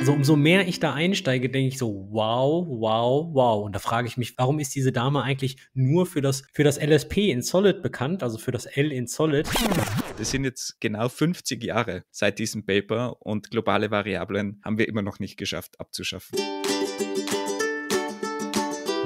Also umso mehr ich da einsteige, denke ich so, wow, wow, wow. Und da frage ich mich, warum ist diese Dame eigentlich nur für das, für das LSP in Solid bekannt, also für das L in Solid? Das sind jetzt genau 50 Jahre seit diesem Paper und globale Variablen haben wir immer noch nicht geschafft abzuschaffen.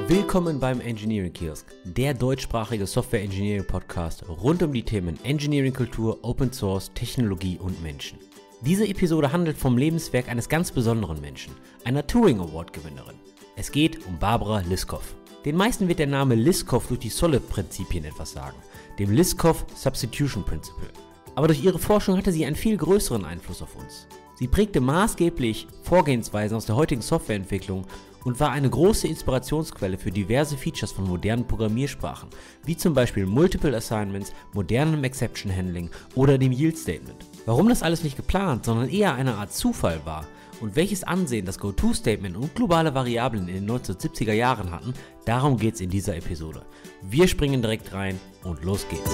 Willkommen beim Engineering Kiosk, der deutschsprachige Software Engineering Podcast rund um die Themen Engineering Kultur, Open Source, Technologie und Menschen. Diese Episode handelt vom Lebenswerk eines ganz besonderen Menschen, einer Turing Award Gewinnerin. Es geht um Barbara Liskov. Den meisten wird der Name Liskov durch die Solid-Prinzipien etwas sagen, dem Liskov Substitution Principle. Aber durch ihre Forschung hatte sie einen viel größeren Einfluss auf uns. Sie prägte maßgeblich Vorgehensweisen aus der heutigen Softwareentwicklung und war eine große Inspirationsquelle für diverse Features von modernen Programmiersprachen, wie zum Beispiel Multiple Assignments, modernem Exception Handling oder dem Yield Statement. Warum das alles nicht geplant, sondern eher eine Art Zufall war und welches Ansehen das Go-To-Statement und globale Variablen in den 1970er Jahren hatten, darum geht's in dieser Episode. Wir springen direkt rein und los geht's.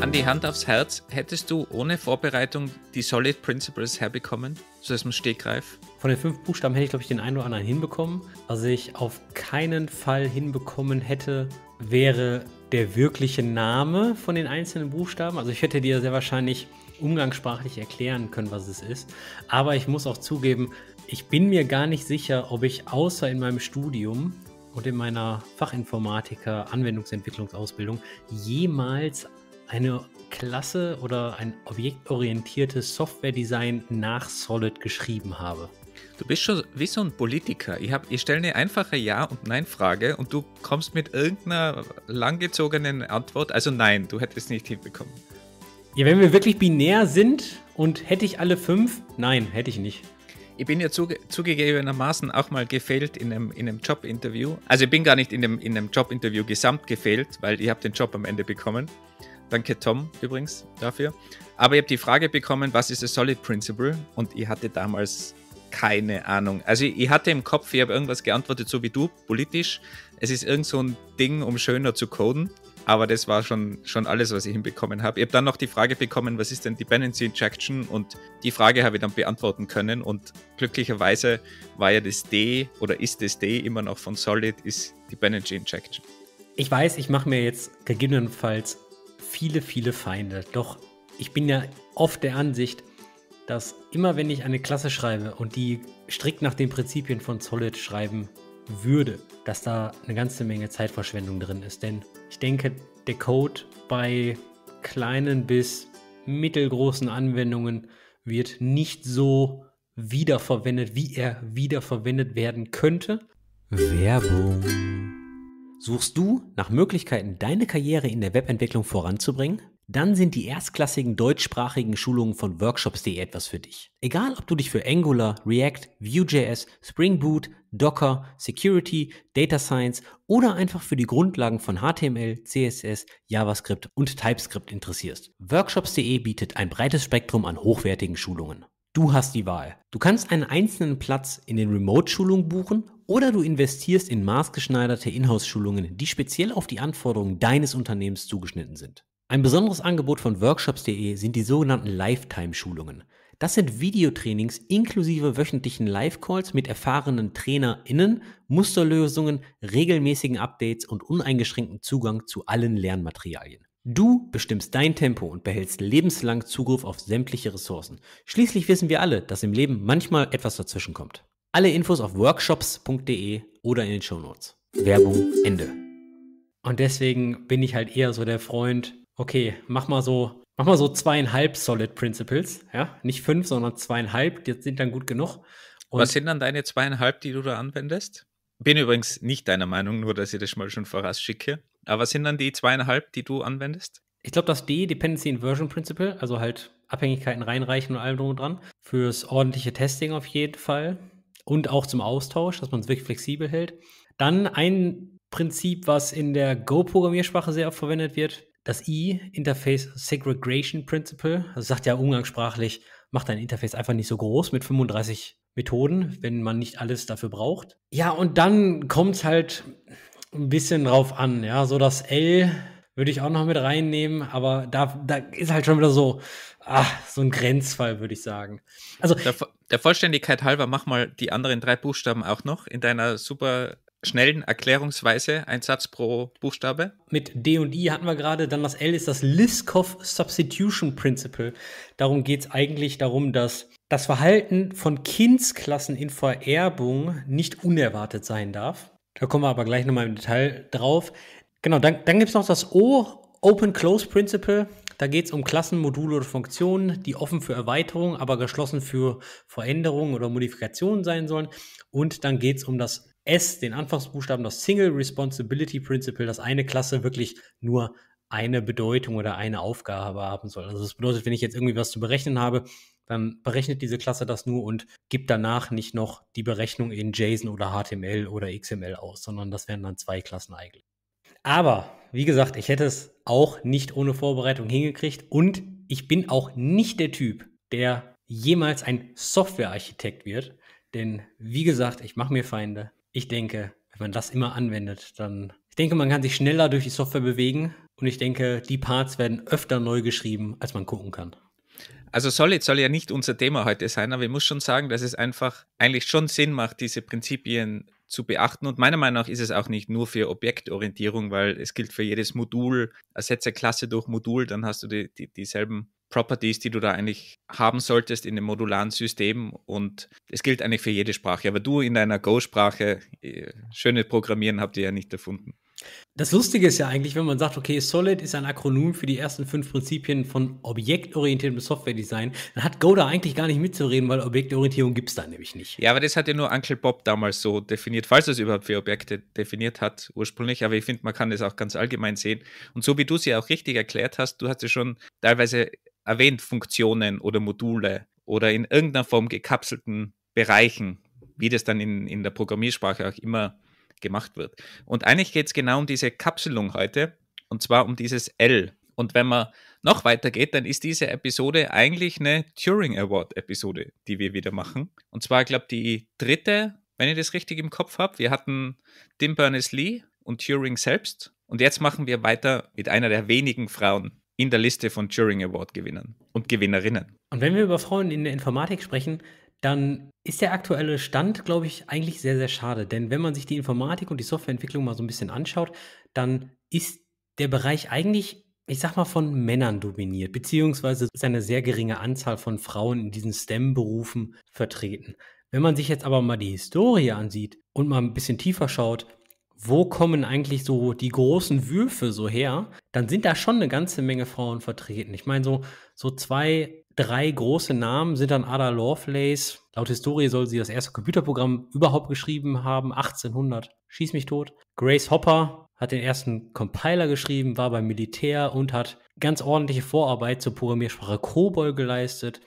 An die Hand aufs Herz, hättest du ohne Vorbereitung die Solid Principles herbekommen, so aus man Stegreif? Von den fünf Buchstaben hätte ich, glaube ich, den einen oder anderen hinbekommen. Was ich auf keinen Fall hinbekommen hätte, wäre der wirkliche Name von den einzelnen Buchstaben. Also ich hätte dir sehr wahrscheinlich umgangssprachlich erklären können, was es ist. Aber ich muss auch zugeben, ich bin mir gar nicht sicher, ob ich außer in meinem Studium und in meiner Fachinformatiker Anwendungsentwicklungsausbildung jemals eine Klasse oder ein objektorientiertes Software-Design nach Solid geschrieben habe. Du bist schon wie so ein Politiker. Ich, ich stelle eine einfache Ja- und Nein-Frage und du kommst mit irgendeiner langgezogenen Antwort. Also nein, du hättest nicht hinbekommen. Ja, wenn wir wirklich binär sind und hätte ich alle fünf? Nein, hätte ich nicht. Ich bin ja zuge zugegebenermaßen auch mal gefehlt in einem, in einem Jobinterview. Also ich bin gar nicht in einem, in einem Jobinterview gesamt gefehlt, weil ich habe den Job am Ende bekommen. Danke Tom übrigens dafür. Aber ich habe die Frage bekommen, was ist das Solid Principle? Und ich hatte damals keine Ahnung. Also ich, hatte im Kopf, ich habe irgendwas geantwortet, so wie du, politisch. Es ist irgend so ein Ding, um schöner zu coden. Aber das war schon, schon alles, was ich hinbekommen habe. Ich habe dann noch die Frage bekommen, was ist denn Dependency Injection? Und die Frage habe ich dann beantworten können. Und glücklicherweise war ja das D oder ist das D immer noch von Solid, ist Dependency Injection. Ich weiß, ich mache mir jetzt gegebenenfalls viele, viele Feinde. Doch ich bin ja oft der Ansicht, dass immer wenn ich eine Klasse schreibe und die strikt nach den Prinzipien von Solid schreiben würde, dass da eine ganze Menge Zeitverschwendung drin ist. Denn ich denke, der Code bei kleinen bis mittelgroßen Anwendungen wird nicht so wiederverwendet, wie er wiederverwendet werden könnte. Werbung. Suchst du nach Möglichkeiten, deine Karriere in der Webentwicklung voranzubringen? dann sind die erstklassigen deutschsprachigen Schulungen von Workshops.de etwas für dich. Egal, ob du dich für Angular, React, Vue.js, Spring Boot, Docker, Security, Data Science oder einfach für die Grundlagen von HTML, CSS, JavaScript und TypeScript interessierst. Workshops.de bietet ein breites Spektrum an hochwertigen Schulungen. Du hast die Wahl. Du kannst einen einzelnen Platz in den Remote-Schulungen buchen oder du investierst in maßgeschneiderte Inhouse-Schulungen, die speziell auf die Anforderungen deines Unternehmens zugeschnitten sind. Ein besonderes Angebot von workshops.de sind die sogenannten Lifetime-Schulungen. Das sind Videotrainings inklusive wöchentlichen Live-Calls mit erfahrenen TrainerInnen, Musterlösungen, regelmäßigen Updates und uneingeschränkten Zugang zu allen Lernmaterialien. Du bestimmst dein Tempo und behältst lebenslang Zugriff auf sämtliche Ressourcen. Schließlich wissen wir alle, dass im Leben manchmal etwas dazwischenkommt. Alle Infos auf workshops.de oder in den Shownotes. Werbung Ende. Und deswegen bin ich halt eher so der Freund, okay, mach mal so, mach mal so zweieinhalb Solid Principles, ja, nicht fünf, sondern zweieinhalb, die sind dann gut genug. Und Was sind dann deine zweieinhalb, die du da anwendest? Bin übrigens nicht deiner Meinung, nur dass ich das mal schon vorausschicke. Aber was sind dann die zweieinhalb, die du anwendest? Ich glaube, das D, Dependency Inversion Principle, also halt Abhängigkeiten reinreichen und allem drum und dran. Fürs ordentliche Testing auf jeden Fall. Und auch zum Austausch, dass man es wirklich flexibel hält. Dann ein Prinzip, was in der Go-Programmiersprache sehr oft verwendet wird, das I, Interface Segregation Principle, also sagt ja umgangssprachlich, macht dein Interface einfach nicht so groß mit 35 Methoden, wenn man nicht alles dafür braucht. Ja, und dann kommt es halt ein bisschen drauf an, ja, so das L würde ich auch noch mit reinnehmen, aber da, da ist halt schon wieder so, ach, so ein Grenzfall, würde ich sagen. Also der, der, Vollständigkeit halber, mach mal die anderen drei Buchstaben auch noch in deiner super schnellen Erklärungsweise ein Satz pro Buchstabe? Mit D und I hatten wir gerade, dann das L ist das Liskov Substitution Principle. Darum geht es eigentlich darum, dass das Verhalten von Kindsklassen in Vererbung nicht unerwartet sein darf. Da kommen wir aber gleich nochmal im Detail drauf. Genau, dann, dann gibt es noch das O, Open-Close Principle. Da geht es um Klassen, Module oder Funktionen, die offen für Erweiterung, aber geschlossen für Veränderungen oder Modifikationen sein sollen. Und dann geht es um das S, den Anfangsbuchstaben, das Single Responsibility Principle, dass eine Klasse wirklich nur eine Bedeutung oder eine Aufgabe haben soll. Also das bedeutet, wenn ich jetzt irgendwie was zu berechnen habe, dann berechnet diese Klasse das nur und gibt danach nicht noch die Berechnung in JSON oder HTML oder XML aus, sondern das wären dann zwei Klassen eigentlich. Aber, wie gesagt, ich hätte es auch nicht ohne Vorbereitung hingekriegt und ich bin auch nicht der Typ, der jemals ein Softwarearchitekt wird. Denn, wie gesagt, ich mache mir Feinde, ich denke, wenn man das immer anwendet, dann. Ich denke, man kann sich schneller durch die Software bewegen und ich denke, die Parts werden öfter neu geschrieben, als man gucken kann. Also Solid soll ja nicht unser Thema heute sein, aber ich muss schon sagen, dass es einfach eigentlich schon Sinn macht, diese Prinzipien zu beachten. Und meiner Meinung nach ist es auch nicht nur für Objektorientierung, weil es gilt für jedes Modul, ersetze Klasse durch Modul, dann hast du die, die, dieselben Properties, die du da eigentlich haben solltest in dem modularen System. Und es gilt eigentlich für jede Sprache. Aber du in deiner Go-Sprache, äh, schöne Programmieren habt ihr ja nicht erfunden. Das Lustige ist ja eigentlich, wenn man sagt, okay, Solid ist ein Akronym für die ersten fünf Prinzipien von objektorientiertem Software-Design, dann hat Go da eigentlich gar nicht mitzureden, weil Objektorientierung gibt es da nämlich nicht. Ja, aber das hat ja nur Uncle Bob damals so definiert, falls er es überhaupt für Objekte definiert hat ursprünglich. Aber ich finde, man kann das auch ganz allgemein sehen. Und so wie du es ja auch richtig erklärt hast, du hast ja schon teilweise erwähnt, Funktionen oder Module oder in irgendeiner Form gekapselten Bereichen, wie das dann in, in der Programmiersprache auch immer gemacht wird. Und eigentlich geht es genau um diese Kapselung heute, und zwar um dieses L. Und wenn man noch weiter geht, dann ist diese Episode eigentlich eine Turing Award-Episode, die wir wieder machen. Und zwar, ich glaube die dritte, wenn ihr das richtig im Kopf habt. Wir hatten Tim Berners-Lee und Turing selbst. Und jetzt machen wir weiter mit einer der wenigen Frauen in der Liste von Turing Award-Gewinnern und Gewinnerinnen. Und wenn wir über Frauen in der Informatik sprechen, dann ist der aktuelle Stand, glaube ich, eigentlich sehr, sehr schade. Denn wenn man sich die Informatik und die Softwareentwicklung mal so ein bisschen anschaut, dann ist der Bereich eigentlich, ich sag mal, von Männern dominiert, beziehungsweise ist eine sehr geringe Anzahl von Frauen in diesen STEM-Berufen vertreten. Wenn man sich jetzt aber mal die Historie ansieht und mal ein bisschen tiefer schaut, wo kommen eigentlich so die großen Würfe so her, dann sind da schon eine ganze Menge Frauen vertreten. Ich meine, so, so zwei drei große Namen sind dann Ada Lovelace. Laut Historie soll sie das erste Computerprogramm überhaupt geschrieben haben, 1800. Schieß mich tot. Grace Hopper hat den ersten Compiler geschrieben, war beim Militär und hat ganz ordentliche Vorarbeit zur Programmiersprache COBOL geleistet.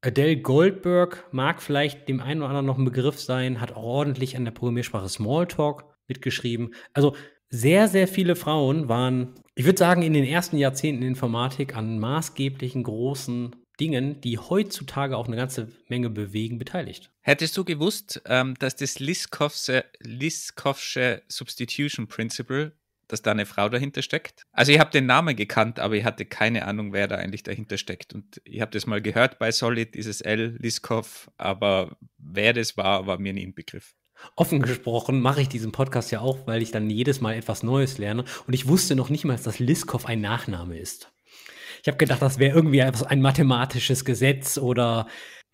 Adele Goldberg mag vielleicht dem einen oder anderen noch ein Begriff sein, hat ordentlich an der Programmiersprache Smalltalk mitgeschrieben. Also sehr, sehr viele Frauen waren, ich würde sagen, in den ersten Jahrzehnten Informatik an maßgeblichen großen Dingen, die heutzutage auch eine ganze Menge bewegen, beteiligt. Hättest du gewusst, ähm, dass das Liskovsche, Liskovsche Substitution Principle, dass da eine Frau dahinter steckt? Also ich habe den Namen gekannt, aber ich hatte keine Ahnung, wer da eigentlich dahinter steckt. Und ich habe das mal gehört bei Solid, dieses L, Liskov, aber wer das war, war mir nie ein Begriff. Offen gesprochen mache ich diesen Podcast ja auch, weil ich dann jedes Mal etwas Neues lerne und ich wusste noch nicht mal, dass Liskov ein Nachname ist. Ich habe gedacht, das wäre irgendwie ein mathematisches Gesetz oder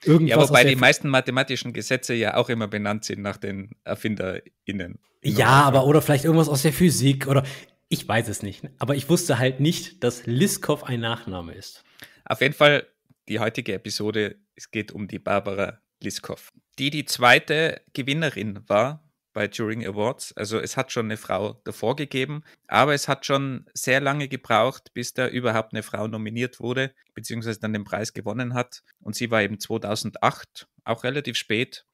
irgendwas. Ja, wobei die meisten mathematischen Gesetze ja auch immer benannt sind nach den ErfinderInnen. Ja, genau. aber oder vielleicht irgendwas aus der Physik oder ich weiß es nicht. Aber ich wusste halt nicht, dass Liskov ein Nachname ist. Auf jeden Fall die heutige Episode, es geht um die Barbara Liskov, die die zweite Gewinnerin war bei Turing Awards. Also es hat schon eine Frau davor gegeben, aber es hat schon sehr lange gebraucht, bis da überhaupt eine Frau nominiert wurde, beziehungsweise dann den Preis gewonnen hat. Und sie war eben 2008, auch relativ spät,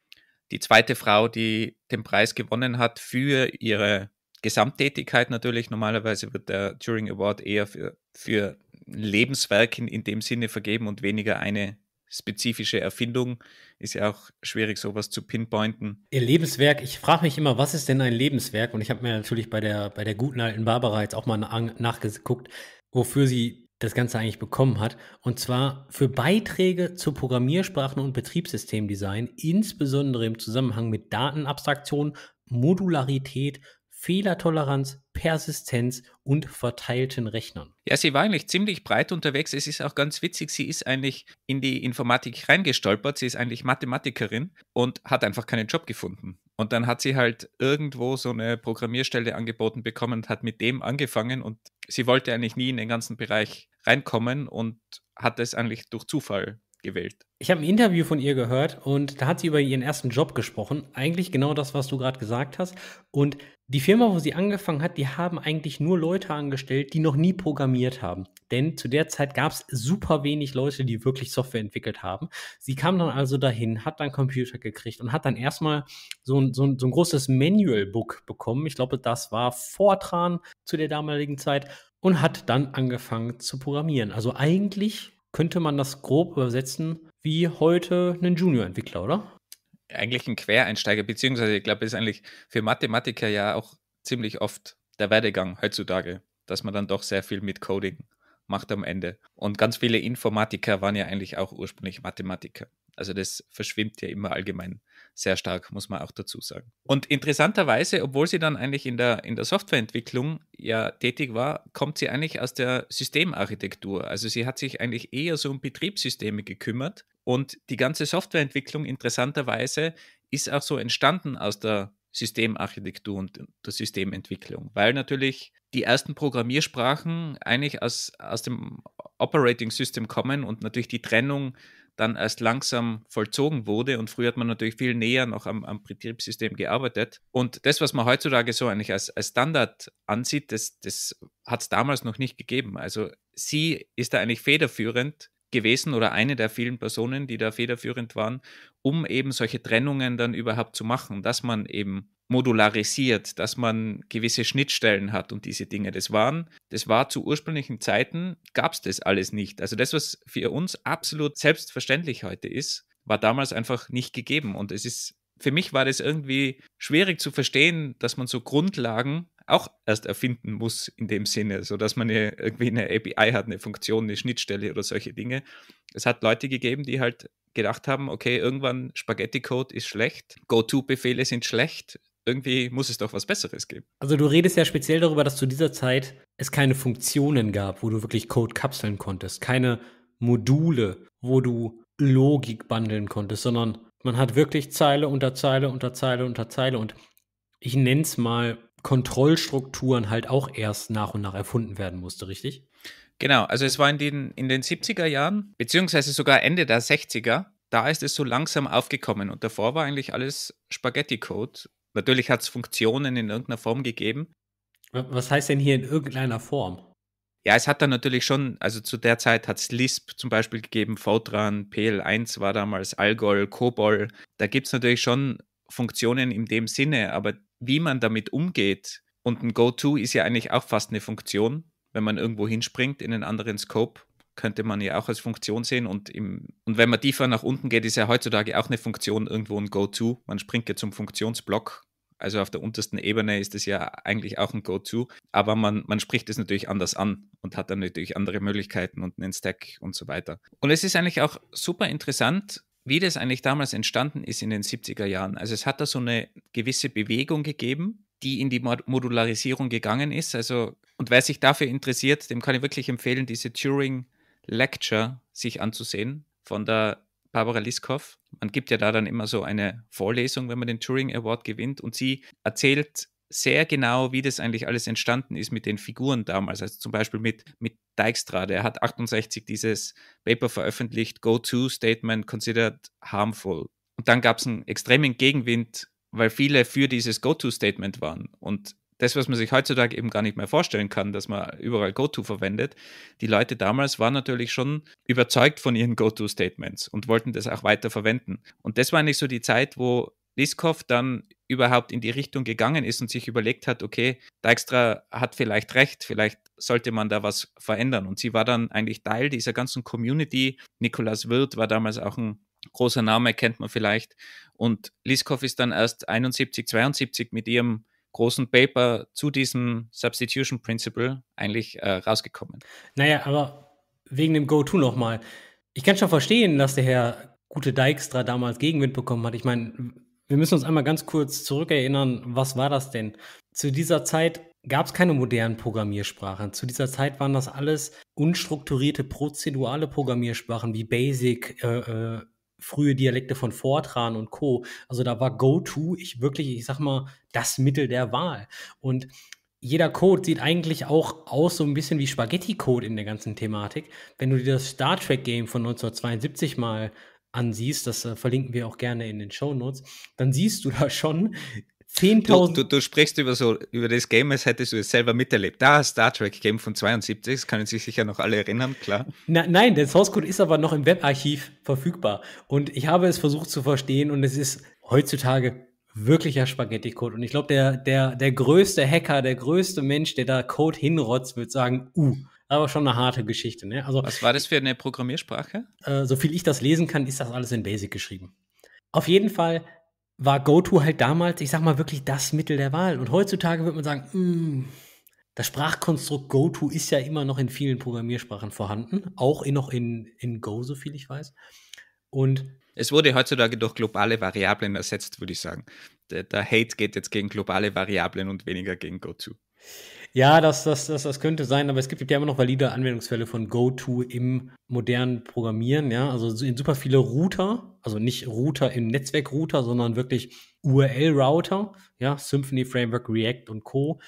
die zweite Frau, die den Preis gewonnen hat für ihre Gesamttätigkeit natürlich. Normalerweise wird der Turing Award eher für, für Lebenswerk in dem Sinne vergeben und weniger eine spezifische Erfindung. Ist ja auch schwierig, sowas zu pinpointen. Ihr Lebenswerk, ich frage mich immer, was ist denn ein Lebenswerk? Und ich habe mir natürlich bei der, bei der guten alten Barbara jetzt auch mal nachgeguckt, wofür sie das Ganze eigentlich bekommen hat. Und zwar für Beiträge zu Programmiersprachen und Betriebssystemdesign, insbesondere im Zusammenhang mit Datenabstraktion, Modularität Fehlertoleranz, Persistenz und verteilten Rechnern. Ja, sie war eigentlich ziemlich breit unterwegs. Es ist auch ganz witzig, sie ist eigentlich in die Informatik reingestolpert. Sie ist eigentlich Mathematikerin und hat einfach keinen Job gefunden. Und dann hat sie halt irgendwo so eine Programmierstelle angeboten bekommen und hat mit dem angefangen und sie wollte eigentlich nie in den ganzen Bereich reinkommen und hat es eigentlich durch Zufall gewählt. Ich habe ein Interview von ihr gehört und da hat sie über ihren ersten Job gesprochen. Eigentlich genau das, was du gerade gesagt hast. Und die Firma, wo sie angefangen hat, die haben eigentlich nur Leute angestellt, die noch nie programmiert haben. Denn zu der Zeit gab es super wenig Leute, die wirklich Software entwickelt haben. Sie kam dann also dahin, hat dann Computer gekriegt und hat dann erstmal so ein, so ein, so ein großes Manual-Book bekommen. Ich glaube, das war Fortran zu der damaligen Zeit und hat dann angefangen zu programmieren. Also eigentlich könnte man das grob übersetzen wie heute einen Junior-Entwickler, oder? Eigentlich ein Quereinsteiger, beziehungsweise ich glaube, ist eigentlich für Mathematiker ja auch ziemlich oft der Werdegang heutzutage, dass man dann doch sehr viel mit Coding macht am Ende. Und ganz viele Informatiker waren ja eigentlich auch ursprünglich Mathematiker. Also das verschwimmt ja immer allgemein sehr stark, muss man auch dazu sagen. Und interessanterweise, obwohl sie dann eigentlich in der, in der Softwareentwicklung ja tätig war, kommt sie eigentlich aus der Systemarchitektur. Also sie hat sich eigentlich eher so um Betriebssysteme gekümmert und die ganze Softwareentwicklung interessanterweise ist auch so entstanden aus der Systemarchitektur und der Systementwicklung, weil natürlich die ersten Programmiersprachen eigentlich aus, aus dem Operating System kommen und natürlich die Trennung dann erst langsam vollzogen wurde. Und früher hat man natürlich viel näher noch am, am Betriebssystem gearbeitet. Und das, was man heutzutage so eigentlich als, als Standard ansieht, das, das hat es damals noch nicht gegeben. Also sie ist da eigentlich federführend gewesen oder eine der vielen Personen, die da federführend waren, um eben solche Trennungen dann überhaupt zu machen, dass man eben modularisiert, dass man gewisse Schnittstellen hat und diese Dinge. Das waren, das war zu ursprünglichen Zeiten, gab es das alles nicht. Also das, was für uns absolut selbstverständlich heute ist, war damals einfach nicht gegeben. Und es ist, für mich war das irgendwie schwierig zu verstehen, dass man so Grundlagen auch erst erfinden muss in dem Sinne, so dass man eine, irgendwie eine API hat, eine Funktion, eine Schnittstelle oder solche Dinge. Es hat Leute gegeben, die halt gedacht haben, okay, irgendwann Spaghetti-Code ist schlecht, Go-To-Befehle sind schlecht, irgendwie muss es doch was Besseres geben. Also du redest ja speziell darüber, dass zu dieser Zeit es keine Funktionen gab, wo du wirklich Code kapseln konntest, keine Module, wo du Logik bundeln konntest, sondern man hat wirklich Zeile unter Zeile unter Zeile unter Zeile und ich nenne es mal Kontrollstrukturen halt auch erst nach und nach erfunden werden musste, richtig? Genau, also es war in den, in den 70er Jahren, beziehungsweise sogar Ende der 60er, da ist es so langsam aufgekommen und davor war eigentlich alles Spaghetti-Code Natürlich hat es Funktionen in irgendeiner Form gegeben. Was heißt denn hier in irgendeiner Form? Ja, es hat dann natürlich schon, also zu der Zeit hat es Lisp zum Beispiel gegeben, Fortran, PL1 war damals, Algol, Cobol. Da gibt es natürlich schon Funktionen in dem Sinne, aber wie man damit umgeht und ein Go-To ist ja eigentlich auch fast eine Funktion, wenn man irgendwo hinspringt in einen anderen Scope, könnte man ja auch als Funktion sehen und, im, und wenn man tiefer nach unten geht, ist ja heutzutage auch eine Funktion irgendwo ein Go-To. Man springt ja zum Funktionsblock also auf der untersten Ebene ist es ja eigentlich auch ein Go-To, aber man, man spricht es natürlich anders an und hat dann natürlich andere Möglichkeiten und einen Stack und so weiter. Und es ist eigentlich auch super interessant, wie das eigentlich damals entstanden ist in den 70er Jahren. Also es hat da so eine gewisse Bewegung gegeben, die in die Modularisierung gegangen ist. Also, und wer sich dafür interessiert, dem kann ich wirklich empfehlen, diese Turing Lecture sich anzusehen von der Barbara Liskow man gibt ja da dann immer so eine Vorlesung, wenn man den Turing Award gewinnt und sie erzählt sehr genau, wie das eigentlich alles entstanden ist mit den Figuren damals. Also zum Beispiel mit, mit Dijkstra, der hat 68 dieses Paper veröffentlicht, Go-To-Statement considered harmful. Und dann gab es einen extremen Gegenwind, weil viele für dieses Go-To-Statement waren. Und das, was man sich heutzutage eben gar nicht mehr vorstellen kann, dass man überall Go-To verwendet. Die Leute damals waren natürlich schon überzeugt von ihren go to statements und wollten das auch weiter verwenden. Und das war eigentlich so die Zeit, wo Liskov dann überhaupt in die Richtung gegangen ist und sich überlegt hat, okay, Dijkstra hat vielleicht recht, vielleicht sollte man da was verändern. Und sie war dann eigentlich Teil dieser ganzen Community. Nikolaus Wirth war damals auch ein großer Name, kennt man vielleicht. Und Liskov ist dann erst 71, 72 mit ihrem großen Paper zu diesem Substitution Principle eigentlich äh, rausgekommen. Naja, aber wegen dem Go-To nochmal. Ich kann schon verstehen, dass der Herr gute Dijkstra damals Gegenwind bekommen hat. Ich meine, wir müssen uns einmal ganz kurz zurückerinnern, was war das denn? Zu dieser Zeit gab es keine modernen Programmiersprachen. Zu dieser Zeit waren das alles unstrukturierte, prozedurale Programmiersprachen wie Basic, äh, äh, frühe Dialekte von Fortran und Co. Also da war Go-To ich wirklich, ich sag mal, das Mittel der Wahl. Und jeder Code sieht eigentlich auch aus so ein bisschen wie Spaghetti-Code in der ganzen Thematik. Wenn du dir das Star Trek-Game von 1972 mal ansiehst, das äh, verlinken wir auch gerne in den Show Notes, dann siehst du da schon 10.000. Du, du, du, sprichst über, so, über das Game, als hättest du es selber miterlebt. Da, Star Trek Game von 72, das können sich sicher noch alle erinnern, klar. Na, nein, der Source Code ist aber noch im Webarchiv verfügbar. Und ich habe es versucht zu verstehen und es ist heutzutage wirklicher Spaghetti-Code. Und ich glaube, der, der, der größte Hacker, der größte Mensch, der da Code hinrotzt, wird sagen, uh, aber schon eine harte Geschichte. Ne? Also, Was war das für eine Programmiersprache? Äh, so viel ich das lesen kann, ist das alles in Basic geschrieben. Auf jeden Fall war GoTo halt damals, ich sag mal, wirklich das Mittel der Wahl. Und heutzutage würde man sagen, mh, hm, das Sprachkonstrukt GoTo ist ja immer noch in vielen Programmiersprachen vorhanden, auch in, noch in, in Go, so viel ich weiß. Und es wurde heutzutage durch globale Variablen ersetzt, würde ich sagen. Der, der Hate geht jetzt gegen globale Variablen und weniger gegen GoTo. Ja, das, das, das, das könnte sein, aber es gibt ja immer noch valide Anwendungsfälle von GoTo im modernen Programmieren, ja. Also super viele Router, also nicht Router im Netzwerkrouter, sondern wirklich URL-Router, ja, Symphony Framework, React und Co.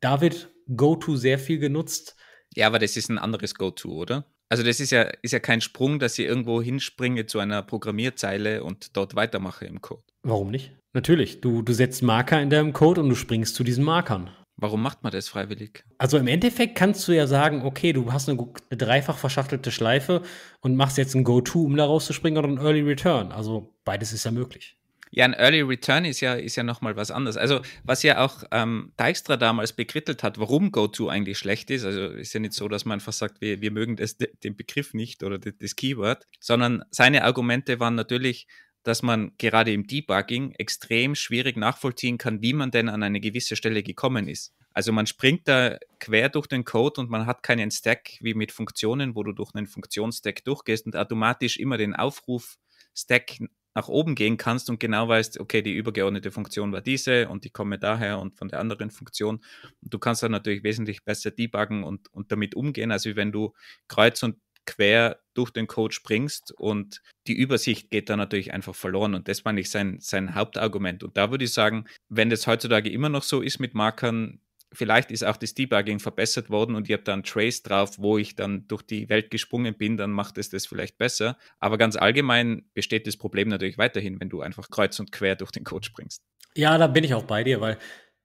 Da wird GoTo sehr viel genutzt. Ja, aber das ist ein anderes GoTo, oder? Also das ist ja, ist ja kein Sprung, dass ich irgendwo hinspringe zu einer Programmierzeile und dort weitermache im Code. Warum nicht? Natürlich, du, du setzt Marker in deinem Code und du springst zu diesen Markern. Warum macht man das freiwillig? Also im Endeffekt kannst du ja sagen, okay, du hast eine dreifach verschachtelte Schleife und machst jetzt ein Go-To, um da rauszuspringen oder ein Early Return. Also beides ist ja möglich. Ja, ein Early Return ist ja, ist ja nochmal was anderes. Also, was ja auch ähm, Dijkstra damals bekrittelt hat, warum Go-To eigentlich schlecht ist. Also, ist ja nicht so, dass man einfach sagt, wir, wir mögen das, den Begriff nicht oder das Keyword, sondern seine Argumente waren natürlich, dass man gerade im Debugging extrem schwierig nachvollziehen kann, wie man denn an eine gewisse Stelle gekommen ist. Also man springt da quer durch den Code und man hat keinen Stack wie mit Funktionen, wo du durch einen Funktionsstack durchgehst und automatisch immer den Aufrufstack nach oben gehen kannst und genau weißt, okay, die übergeordnete Funktion war diese und die komme daher und von der anderen Funktion. Und du kannst dann natürlich wesentlich besser debuggen und, und damit umgehen, als wenn du kreuz und quer durch den Code springst und die Übersicht geht dann natürlich einfach verloren. Und das war nicht sein, sein Hauptargument. Und da würde ich sagen, wenn das heutzutage immer noch so ist mit Markern, vielleicht ist auch das Debugging verbessert worden und ihr habt da einen Trace drauf, wo ich dann durch die Welt gesprungen bin, dann macht es das vielleicht besser. Aber ganz allgemein besteht das Problem natürlich weiterhin, wenn du einfach kreuz und quer durch den Code springst. Ja, da bin ich auch bei dir, weil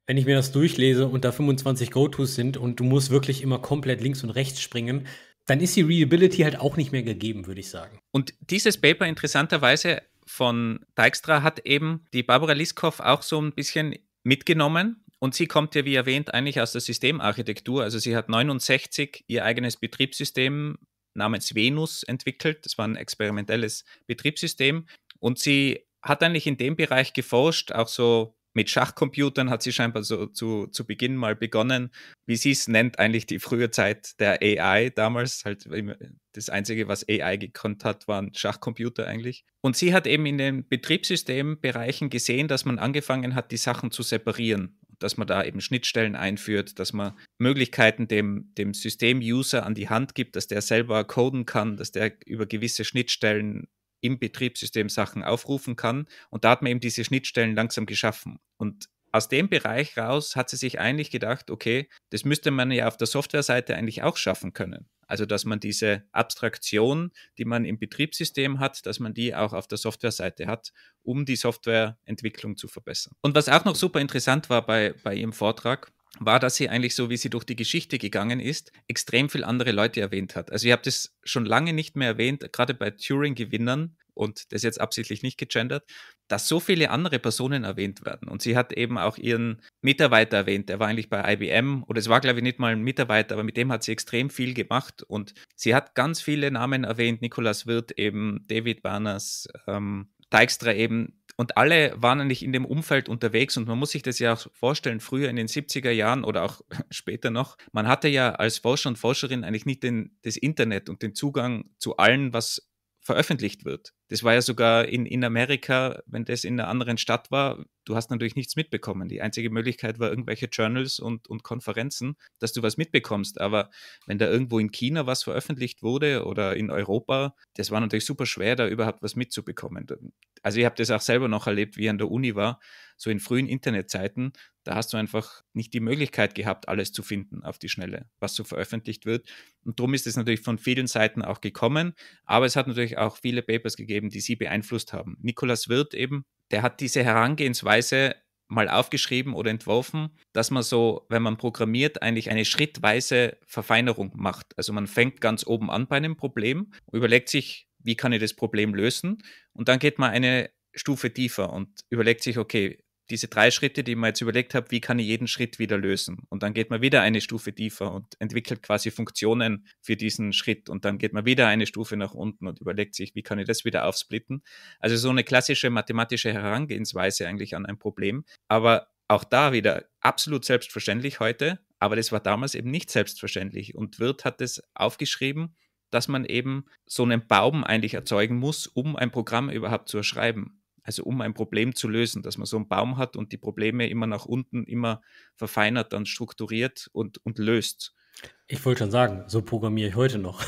wenn ich mir das durchlese und da 25 Go-Tos sind und du musst wirklich immer komplett links und rechts springen, dann ist die Readability halt auch nicht mehr gegeben, würde ich sagen. Und dieses Paper interessanterweise von Dijkstra hat eben die Barbara Liskow auch so ein bisschen mitgenommen. Und sie kommt ja, wie erwähnt, eigentlich aus der Systemarchitektur. Also sie hat 69 ihr eigenes Betriebssystem namens Venus entwickelt. Das war ein experimentelles Betriebssystem. Und sie hat eigentlich in dem Bereich geforscht, auch so mit Schachcomputern hat sie scheinbar so zu, zu Beginn mal begonnen, wie sie es nennt, eigentlich die frühe Zeit der AI damals. Halt das Einzige, was AI gekonnt hat, waren Schachcomputer eigentlich. Und sie hat eben in den Betriebssystembereichen gesehen, dass man angefangen hat, die Sachen zu separieren. Dass man da eben Schnittstellen einführt, dass man Möglichkeiten dem, dem System-User an die Hand gibt, dass der selber coden kann, dass der über gewisse Schnittstellen im Betriebssystem Sachen aufrufen kann. Und da hat man eben diese Schnittstellen langsam geschaffen. Und aus dem Bereich raus hat sie sich eigentlich gedacht, okay, das müsste man ja auf der Softwareseite eigentlich auch schaffen können. Also, dass man diese Abstraktion, die man im Betriebssystem hat, dass man die auch auf der Softwareseite hat, um die Softwareentwicklung zu verbessern. Und was auch noch super interessant war bei, bei Ihrem Vortrag, war, dass sie eigentlich so, wie sie durch die Geschichte gegangen ist, extrem viel andere Leute erwähnt hat. Also ihr habt es schon lange nicht mehr erwähnt, gerade bei Turing-Gewinnern und das jetzt absichtlich nicht gegendert, dass so viele andere Personen erwähnt werden. Und sie hat eben auch ihren Mitarbeiter erwähnt, der war eigentlich bei IBM oder es war, glaube ich, nicht mal ein Mitarbeiter, aber mit dem hat sie extrem viel gemacht und sie hat ganz viele Namen erwähnt, Nikolaus Wirth eben, David Berners, ähm, Dijkstra eben, und alle waren eigentlich in dem Umfeld unterwegs und man muss sich das ja auch vorstellen, früher in den 70er Jahren oder auch später noch, man hatte ja als Forscher und Forscherin eigentlich nicht den, das Internet und den Zugang zu allem, was veröffentlicht wird. Das war ja sogar in, in Amerika, wenn das in einer anderen Stadt war, du hast natürlich nichts mitbekommen. Die einzige Möglichkeit war irgendwelche Journals und, und Konferenzen, dass du was mitbekommst. Aber wenn da irgendwo in China was veröffentlicht wurde oder in Europa, das war natürlich super schwer, da überhaupt was mitzubekommen. Also ich habe das auch selber noch erlebt, wie ich an der Uni war, so in frühen Internetzeiten, da hast du einfach nicht die Möglichkeit gehabt, alles zu finden auf die Schnelle, was so veröffentlicht wird. Und darum ist es natürlich von vielen Seiten auch gekommen. Aber es hat natürlich auch viele Papers gegeben, eben, die sie beeinflusst haben. Nikolaus Wirth eben, der hat diese Herangehensweise mal aufgeschrieben oder entworfen, dass man so, wenn man programmiert, eigentlich eine schrittweise Verfeinerung macht. Also man fängt ganz oben an bei einem Problem, überlegt sich, wie kann ich das Problem lösen und dann geht man eine Stufe tiefer und überlegt sich, okay, diese drei Schritte, die man jetzt überlegt hat, wie kann ich jeden Schritt wieder lösen? Und dann geht man wieder eine Stufe tiefer und entwickelt quasi Funktionen für diesen Schritt. Und dann geht man wieder eine Stufe nach unten und überlegt sich, wie kann ich das wieder aufsplitten? Also so eine klassische mathematische Herangehensweise eigentlich an ein Problem. Aber auch da wieder absolut selbstverständlich heute, aber das war damals eben nicht selbstverständlich. Und Wirth hat es aufgeschrieben, dass man eben so einen Baum eigentlich erzeugen muss, um ein Programm überhaupt zu erschreiben also um ein Problem zu lösen, dass man so einen Baum hat und die Probleme immer nach unten, immer verfeinert, dann strukturiert und, und löst. Ich wollte schon sagen, so programmiere ich heute noch.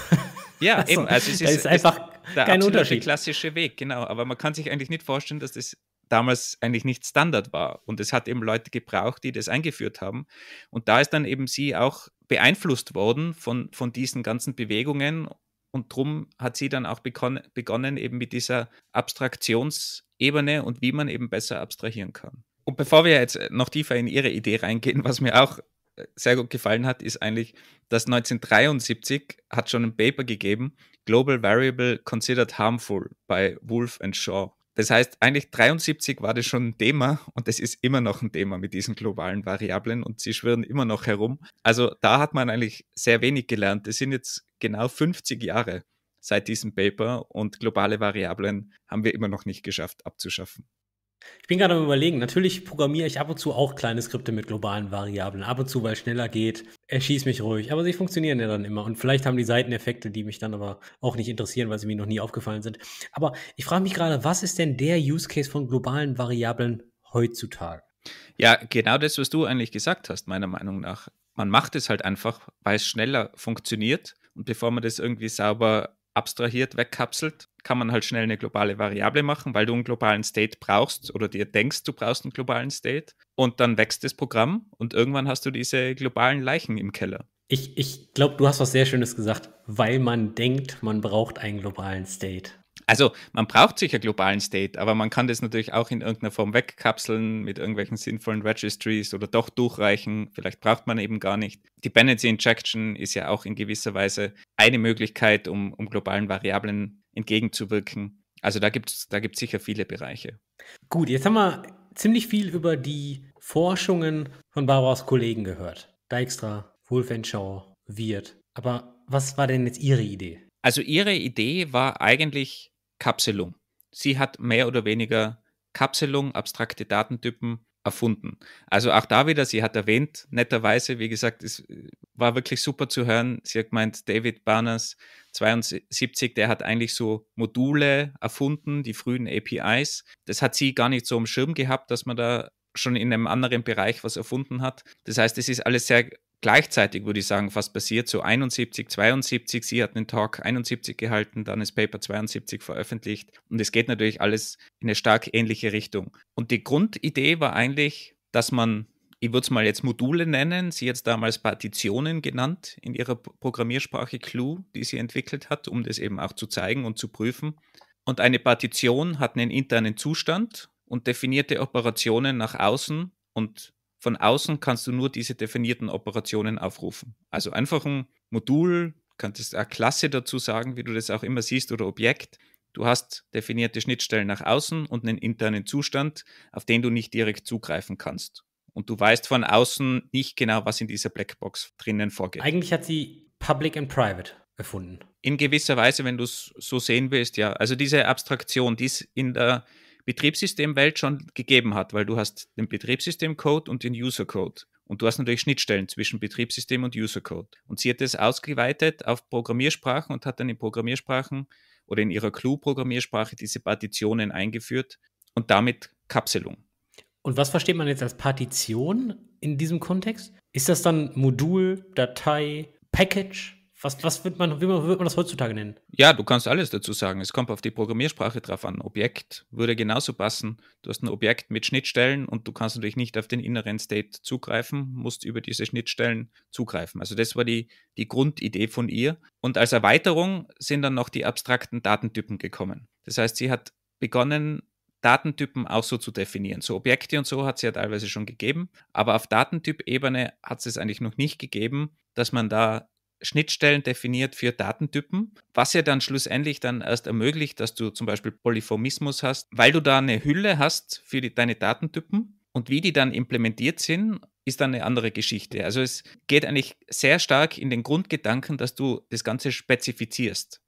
Ja, also, eben. Also es ist, ist einfach ist der kein Unterschied. klassische Weg, genau. Aber man kann sich eigentlich nicht vorstellen, dass das damals eigentlich nicht Standard war. Und es hat eben Leute gebraucht, die das eingeführt haben. Und da ist dann eben sie auch beeinflusst worden von, von diesen ganzen Bewegungen und darum hat sie dann auch begonnen, eben mit dieser Abstraktionsebene und wie man eben besser abstrahieren kann. Und bevor wir jetzt äh, noch tiefer in ihre Idee reingehen, was mir auch äh, sehr gut gefallen hat, ist eigentlich, dass 1973 hat schon ein Paper gegeben, Global Variable Considered Harmful bei Wolf and Shaw. Das heißt, eigentlich 73 war das schon ein Thema und es ist immer noch ein Thema mit diesen globalen Variablen und sie schwirren immer noch herum. Also da hat man eigentlich sehr wenig gelernt. Es sind jetzt genau 50 Jahre seit diesem Paper und globale Variablen haben wir immer noch nicht geschafft abzuschaffen. Ich bin gerade am überlegen, natürlich programmiere ich ab und zu auch kleine Skripte mit globalen Variablen. Ab und zu, weil es schneller geht, erschieß mich ruhig. Aber sie funktionieren ja dann immer. Und vielleicht haben die Seiteneffekte, die mich dann aber auch nicht interessieren, weil sie mir noch nie aufgefallen sind. Aber ich frage mich gerade, was ist denn der Use Case von globalen Variablen heutzutage? Ja, genau das, was du eigentlich gesagt hast, meiner Meinung nach. Man macht es halt einfach, weil es schneller funktioniert. Und bevor man das irgendwie sauber abstrahiert, wegkapselt, kann man halt schnell eine globale Variable machen, weil du einen globalen State brauchst oder dir denkst, du brauchst einen globalen State. Und dann wächst das Programm und irgendwann hast du diese globalen Leichen im Keller. Ich, ich glaube, du hast was sehr Schönes gesagt, weil man denkt, man braucht einen globalen State. Also man braucht sicher globalen State, aber man kann das natürlich auch in irgendeiner Form wegkapseln mit irgendwelchen sinnvollen Registries oder doch durchreichen. Vielleicht braucht man eben gar nicht. Dependency Injection ist ja auch in gewisser Weise eine Möglichkeit, um, um globalen Variablen entgegenzuwirken. Also da gibt es da gibt's sicher viele Bereiche. Gut, jetzt haben wir ziemlich viel über die Forschungen von Barbaras Kollegen gehört. Dijkstra, Wolfenschauer, Wirth. Aber was war denn jetzt Ihre Idee? Also Ihre Idee war eigentlich Kapselung. Sie hat mehr oder weniger Kapselung, abstrakte Datentypen erfunden. Also auch da wieder, sie hat erwähnt, netterweise, wie gesagt, es äh, war wirklich super zu hören. Sie hat gemeint, David Barnes 72, der hat eigentlich so Module erfunden, die frühen APIs. Das hat sie gar nicht so im Schirm gehabt, dass man da schon in einem anderen Bereich was erfunden hat. Das heißt, es ist alles sehr gleichzeitig, würde ich sagen, fast passiert, so 71, 72, sie hat einen Talk 71 gehalten, dann ist Paper 72 veröffentlicht und es geht natürlich alles in eine stark ähnliche Richtung. Und die Grundidee war eigentlich, dass man, ich würde es mal jetzt Module nennen, sie jetzt damals Partitionen genannt in ihrer Programmiersprache Clue, die sie entwickelt hat, um das eben auch zu zeigen und zu prüfen. Und eine Partition hat einen internen Zustand und definierte Operationen nach außen und von außen kannst du nur diese definierten Operationen aufrufen. Also einfach ein Modul, könntest eine Klasse dazu sagen, wie du das auch immer siehst, oder Objekt. Du hast definierte Schnittstellen nach außen und einen internen Zustand, auf den du nicht direkt zugreifen kannst. Und du weißt von außen nicht genau, was in dieser Blackbox drinnen vorgeht. Eigentlich hat sie Public and Private erfunden. In gewisser Weise, wenn du es so sehen willst, ja. Also diese Abstraktion, die ist in der Betriebssystemwelt schon gegeben hat, weil du hast den Betriebssystemcode und den Usercode. Und du hast natürlich Schnittstellen zwischen Betriebssystem und Usercode. Und sie hat das ausgeweitet auf Programmiersprachen und hat dann in Programmiersprachen oder in ihrer Clue-Programmiersprache diese Partitionen eingeführt und damit Kapselung. Und was versteht man jetzt als Partition in diesem Kontext? Ist das dann Modul, Datei, Package? Was, was wird man, wie würde man das heutzutage nennen? Ja, du kannst alles dazu sagen. Es kommt auf die Programmiersprache drauf an. Objekt würde genauso passen. Du hast ein Objekt mit Schnittstellen und du kannst natürlich nicht auf den inneren State zugreifen, musst über diese Schnittstellen zugreifen. Also das war die, die Grundidee von ihr. Und als Erweiterung sind dann noch die abstrakten Datentypen gekommen. Das heißt, sie hat begonnen, Datentypen auch so zu definieren. So Objekte und so hat es ja teilweise schon gegeben, aber auf Datentypebene hat es es eigentlich noch nicht gegeben, dass man da Schnittstellen definiert für Datentypen, was ja dann schlussendlich dann erst ermöglicht, dass du zum Beispiel Polyphomismus hast, weil du da eine Hülle hast für die, deine Datentypen und wie die dann implementiert sind, ist dann eine andere Geschichte. Also es geht eigentlich sehr stark in den Grundgedanken, dass du das Ganze spezifizierst.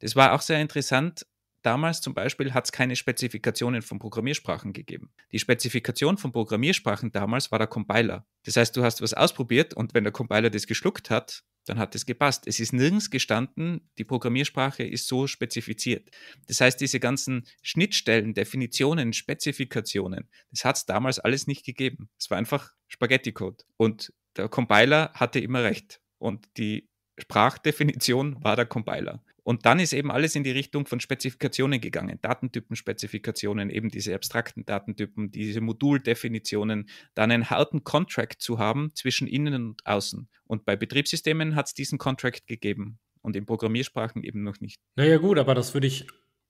Das war auch sehr interessant. Damals zum Beispiel hat es keine Spezifikationen von Programmiersprachen gegeben. Die Spezifikation von Programmiersprachen damals war der Compiler. Das heißt, du hast was ausprobiert und wenn der Compiler das geschluckt hat, dann hat es gepasst. Es ist nirgends gestanden, die Programmiersprache ist so spezifiziert. Das heißt, diese ganzen Schnittstellen, Definitionen, Spezifikationen, das hat es damals alles nicht gegeben. Es war einfach Spaghetti-Code. Und der Compiler hatte immer recht. Und die Sprachdefinition war der Compiler. Und dann ist eben alles in die Richtung von Spezifikationen gegangen, Datentypen-Spezifikationen, eben diese abstrakten Datentypen, diese Moduldefinitionen, dann einen harten Contract zu haben zwischen innen und außen. Und bei Betriebssystemen hat es diesen Contract gegeben und in Programmiersprachen eben noch nicht. Naja gut, aber das würde ich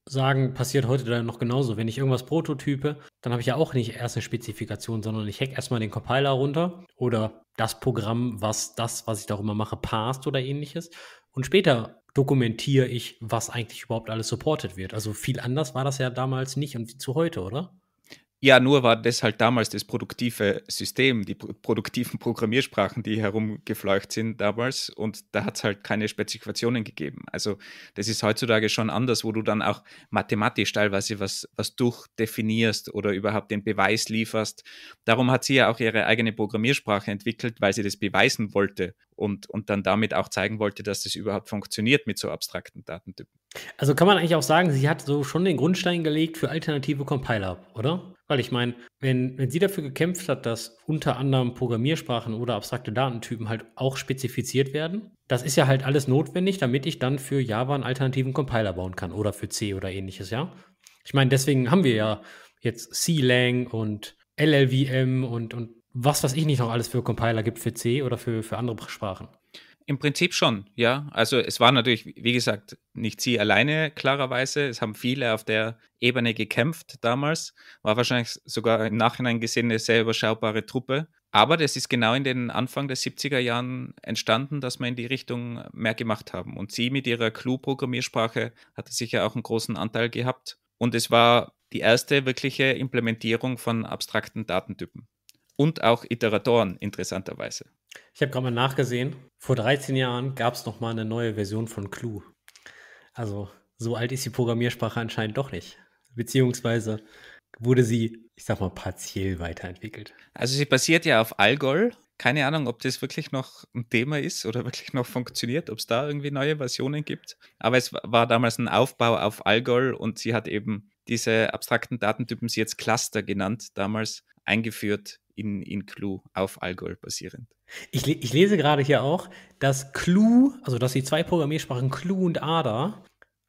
sagen, passiert heute dann noch genauso. Wenn ich irgendwas prototype, dann habe ich ja auch nicht erst eine Spezifikation, sondern ich hack erstmal den Compiler runter oder das Programm, was das, was ich darüber mache, passt oder ähnliches und später dokumentiere ich, was eigentlich überhaupt alles supported wird. Also viel anders war das ja damals nicht und zu heute, oder? Ja, nur war das halt damals das produktive System, die pro produktiven Programmiersprachen, die herumgefleucht sind damals. Und da hat es halt keine Spezifikationen gegeben. Also das ist heutzutage schon anders, wo du dann auch mathematisch teilweise was, was durchdefinierst oder überhaupt den Beweis lieferst. Darum hat sie ja auch ihre eigene Programmiersprache entwickelt, weil sie das beweisen wollte und, und dann damit auch zeigen wollte, dass das überhaupt funktioniert mit so abstrakten Datentypen. Also kann man eigentlich auch sagen, sie hat so schon den Grundstein gelegt für alternative Compiler, oder? Weil ich meine, wenn, wenn sie dafür gekämpft hat, dass unter anderem Programmiersprachen oder abstrakte Datentypen halt auch spezifiziert werden, das ist ja halt alles notwendig, damit ich dann für Java einen alternativen Compiler bauen kann oder für C oder ähnliches, ja. Ich meine, deswegen haben wir ja jetzt C-Lang und LLVM und, und was, weiß ich nicht noch alles für Compiler gibt für C oder für, für andere Sprachen. Im Prinzip schon, ja. Also es war natürlich, wie gesagt, nicht sie alleine, klarerweise. Es haben viele auf der Ebene gekämpft damals. War wahrscheinlich sogar im Nachhinein gesehen eine sehr überschaubare Truppe. Aber das ist genau in den Anfang der 70er Jahren entstanden, dass wir in die Richtung mehr gemacht haben. Und sie mit ihrer Clue-Programmiersprache hatte sicher auch einen großen Anteil gehabt. Und es war die erste wirkliche Implementierung von abstrakten Datentypen. Und auch Iteratoren, interessanterweise. Ich habe gerade mal nachgesehen. Vor 13 Jahren gab es nochmal eine neue Version von Clue. Also so alt ist die Programmiersprache anscheinend doch nicht. Beziehungsweise wurde sie, ich sag mal, partiell weiterentwickelt. Also sie basiert ja auf Algol. Keine Ahnung, ob das wirklich noch ein Thema ist oder wirklich noch funktioniert, ob es da irgendwie neue Versionen gibt. Aber es war damals ein Aufbau auf Algol und sie hat eben diese abstrakten Datentypen, sie jetzt Cluster genannt, damals eingeführt in, in Clue auf Algol basierend. Ich, ich lese gerade hier auch, dass Clue, also dass die zwei Programmiersprachen Clue und Ada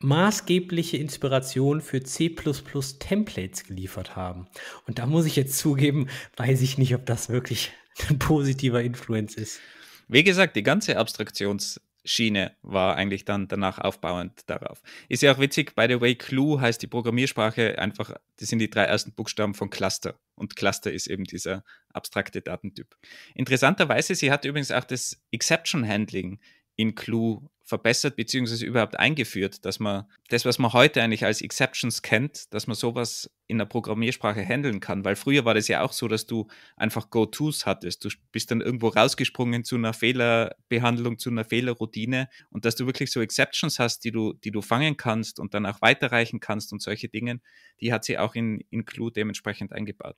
maßgebliche Inspiration für C++-Templates geliefert haben. Und da muss ich jetzt zugeben, weiß ich nicht, ob das wirklich ein positiver Influence ist. Wie gesagt, die ganze Abstraktions- Schiene war eigentlich dann danach aufbauend darauf. Ist ja auch witzig, by the way, Clue heißt die Programmiersprache einfach, das sind die drei ersten Buchstaben von Cluster. Und Cluster ist eben dieser abstrakte Datentyp. Interessanterweise, sie hat übrigens auch das Exception Handling in Clue verbessert bzw. überhaupt eingeführt, dass man das, was man heute eigentlich als Exceptions kennt, dass man sowas in der Programmiersprache handeln kann. Weil früher war das ja auch so, dass du einfach Go-Tos hattest. Du bist dann irgendwo rausgesprungen zu einer Fehlerbehandlung, zu einer Fehlerroutine und dass du wirklich so Exceptions hast, die du, die du fangen kannst und dann auch weiterreichen kannst und solche Dinge, die hat sie auch in, in Clue dementsprechend eingebaut.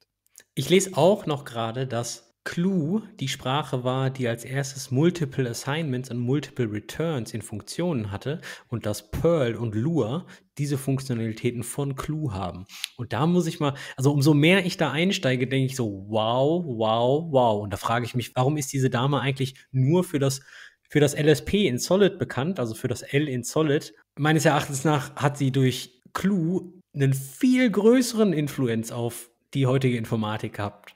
Ich lese auch noch gerade, dass Clue die Sprache war, die als erstes Multiple Assignments und Multiple Returns in Funktionen hatte und dass Perl und Lua diese Funktionalitäten von Clue haben. Und da muss ich mal, also umso mehr ich da einsteige, denke ich so, wow, wow, wow. Und da frage ich mich, warum ist diese Dame eigentlich nur für das für das LSP in Solid bekannt, also für das L in Solid. Meines Erachtens nach hat sie durch Clue einen viel größeren Influenz auf die heutige Informatik gehabt.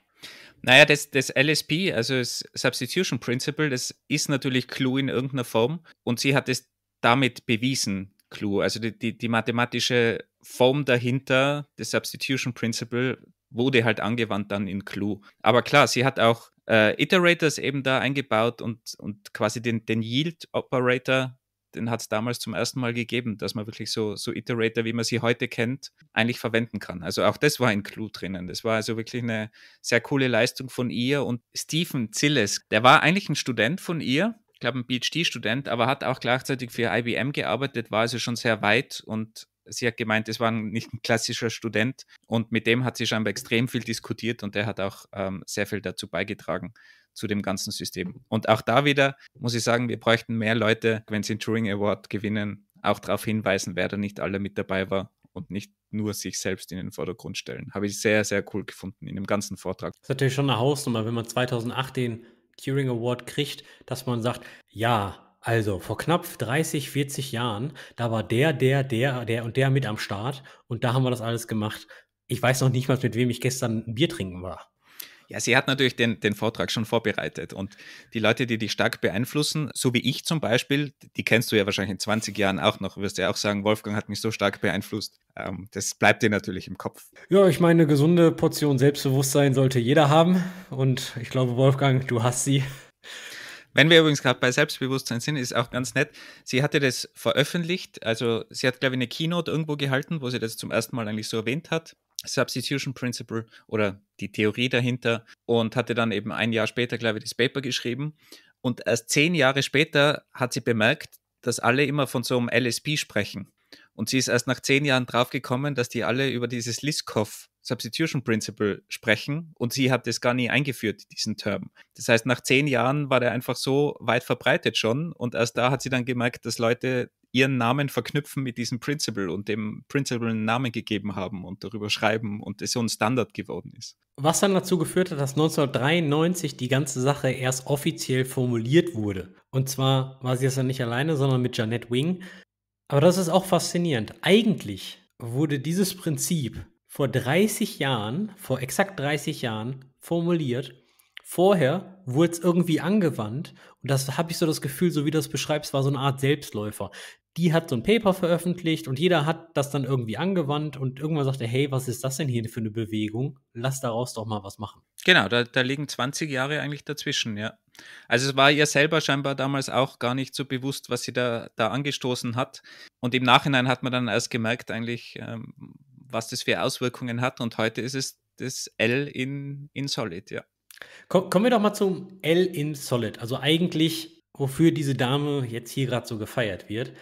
Naja, das, das LSP, also das Substitution Principle, das ist natürlich Clue in irgendeiner Form und sie hat es damit bewiesen, Clue. Also die, die, die mathematische Form dahinter, das Substitution Principle, wurde halt angewandt dann in Clue. Aber klar, sie hat auch äh, Iterators eben da eingebaut und, und quasi den, den Yield Operator den hat es damals zum ersten Mal gegeben, dass man wirklich so, so Iterator, wie man sie heute kennt, eigentlich verwenden kann. Also auch das war ein Clou drinnen. Das war also wirklich eine sehr coole Leistung von ihr. Und Stephen Zilles, der war eigentlich ein Student von ihr, ich glaube ein PhD-Student, aber hat auch gleichzeitig für IBM gearbeitet, war also schon sehr weit und sie hat gemeint, es war nicht ein klassischer Student und mit dem hat sie scheinbar extrem viel diskutiert und der hat auch ähm, sehr viel dazu beigetragen, zu dem ganzen System. Und auch da wieder muss ich sagen, wir bräuchten mehr Leute, wenn sie den Turing Award gewinnen, auch darauf hinweisen, wer da nicht alle mit dabei war und nicht nur sich selbst in den Vordergrund stellen. Habe ich sehr, sehr cool gefunden in dem ganzen Vortrag. Das ist natürlich schon eine Hausnummer, wenn man 2008 den Turing Award kriegt, dass man sagt, ja, also vor knapp 30, 40 Jahren, da war der, der, der, der und der mit am Start und da haben wir das alles gemacht. Ich weiß noch nicht mal, mit wem ich gestern ein Bier trinken war. Ja, sie hat natürlich den, den Vortrag schon vorbereitet. Und die Leute, die dich stark beeinflussen, so wie ich zum Beispiel, die kennst du ja wahrscheinlich in 20 Jahren auch noch, wirst du ja auch sagen, Wolfgang hat mich so stark beeinflusst. Ähm, das bleibt dir natürlich im Kopf. Ja, ich meine, eine gesunde Portion Selbstbewusstsein sollte jeder haben. Und ich glaube, Wolfgang, du hast sie. Wenn wir übrigens gerade bei Selbstbewusstsein sind, ist auch ganz nett. Sie hatte das veröffentlicht, also sie hat, glaube ich, eine Keynote irgendwo gehalten, wo sie das zum ersten Mal eigentlich so erwähnt hat. Substitution Principle oder die Theorie dahinter und hatte dann eben ein Jahr später, glaube ich, das Paper geschrieben. Und erst zehn Jahre später hat sie bemerkt, dass alle immer von so einem LSP sprechen. Und sie ist erst nach zehn Jahren draufgekommen, dass die alle über dieses Liskov Substitution Principle sprechen und sie hat das gar nie eingeführt, diesen Term. Das heißt, nach zehn Jahren war der einfach so weit verbreitet schon und erst da hat sie dann gemerkt, dass Leute ihren Namen verknüpfen mit diesem Principle und dem Principle einen Namen gegeben haben und darüber schreiben und es so ein Standard geworden ist. Was dann dazu geführt hat, dass 1993 die ganze Sache erst offiziell formuliert wurde. Und zwar war sie das ja nicht alleine, sondern mit Janet Wing. Aber das ist auch faszinierend. Eigentlich wurde dieses Prinzip vor 30 Jahren, vor exakt 30 Jahren formuliert. Vorher wurde es irgendwie angewandt. Und das habe ich so das Gefühl, so wie du das beschreibst, war so eine Art Selbstläufer. Die hat so ein Paper veröffentlicht und jeder hat das dann irgendwie angewandt und irgendwann sagte, hey, was ist das denn hier für eine Bewegung? Lass daraus doch mal was machen. Genau, da, da liegen 20 Jahre eigentlich dazwischen, ja. Also es war ihr selber scheinbar damals auch gar nicht so bewusst, was sie da, da angestoßen hat. Und im Nachhinein hat man dann erst gemerkt eigentlich, ähm, was das für Auswirkungen hat. Und heute ist es das L in, in Solid, ja kommen wir doch mal zum L in Solid. Also eigentlich, wofür diese Dame jetzt hier gerade so gefeiert wird.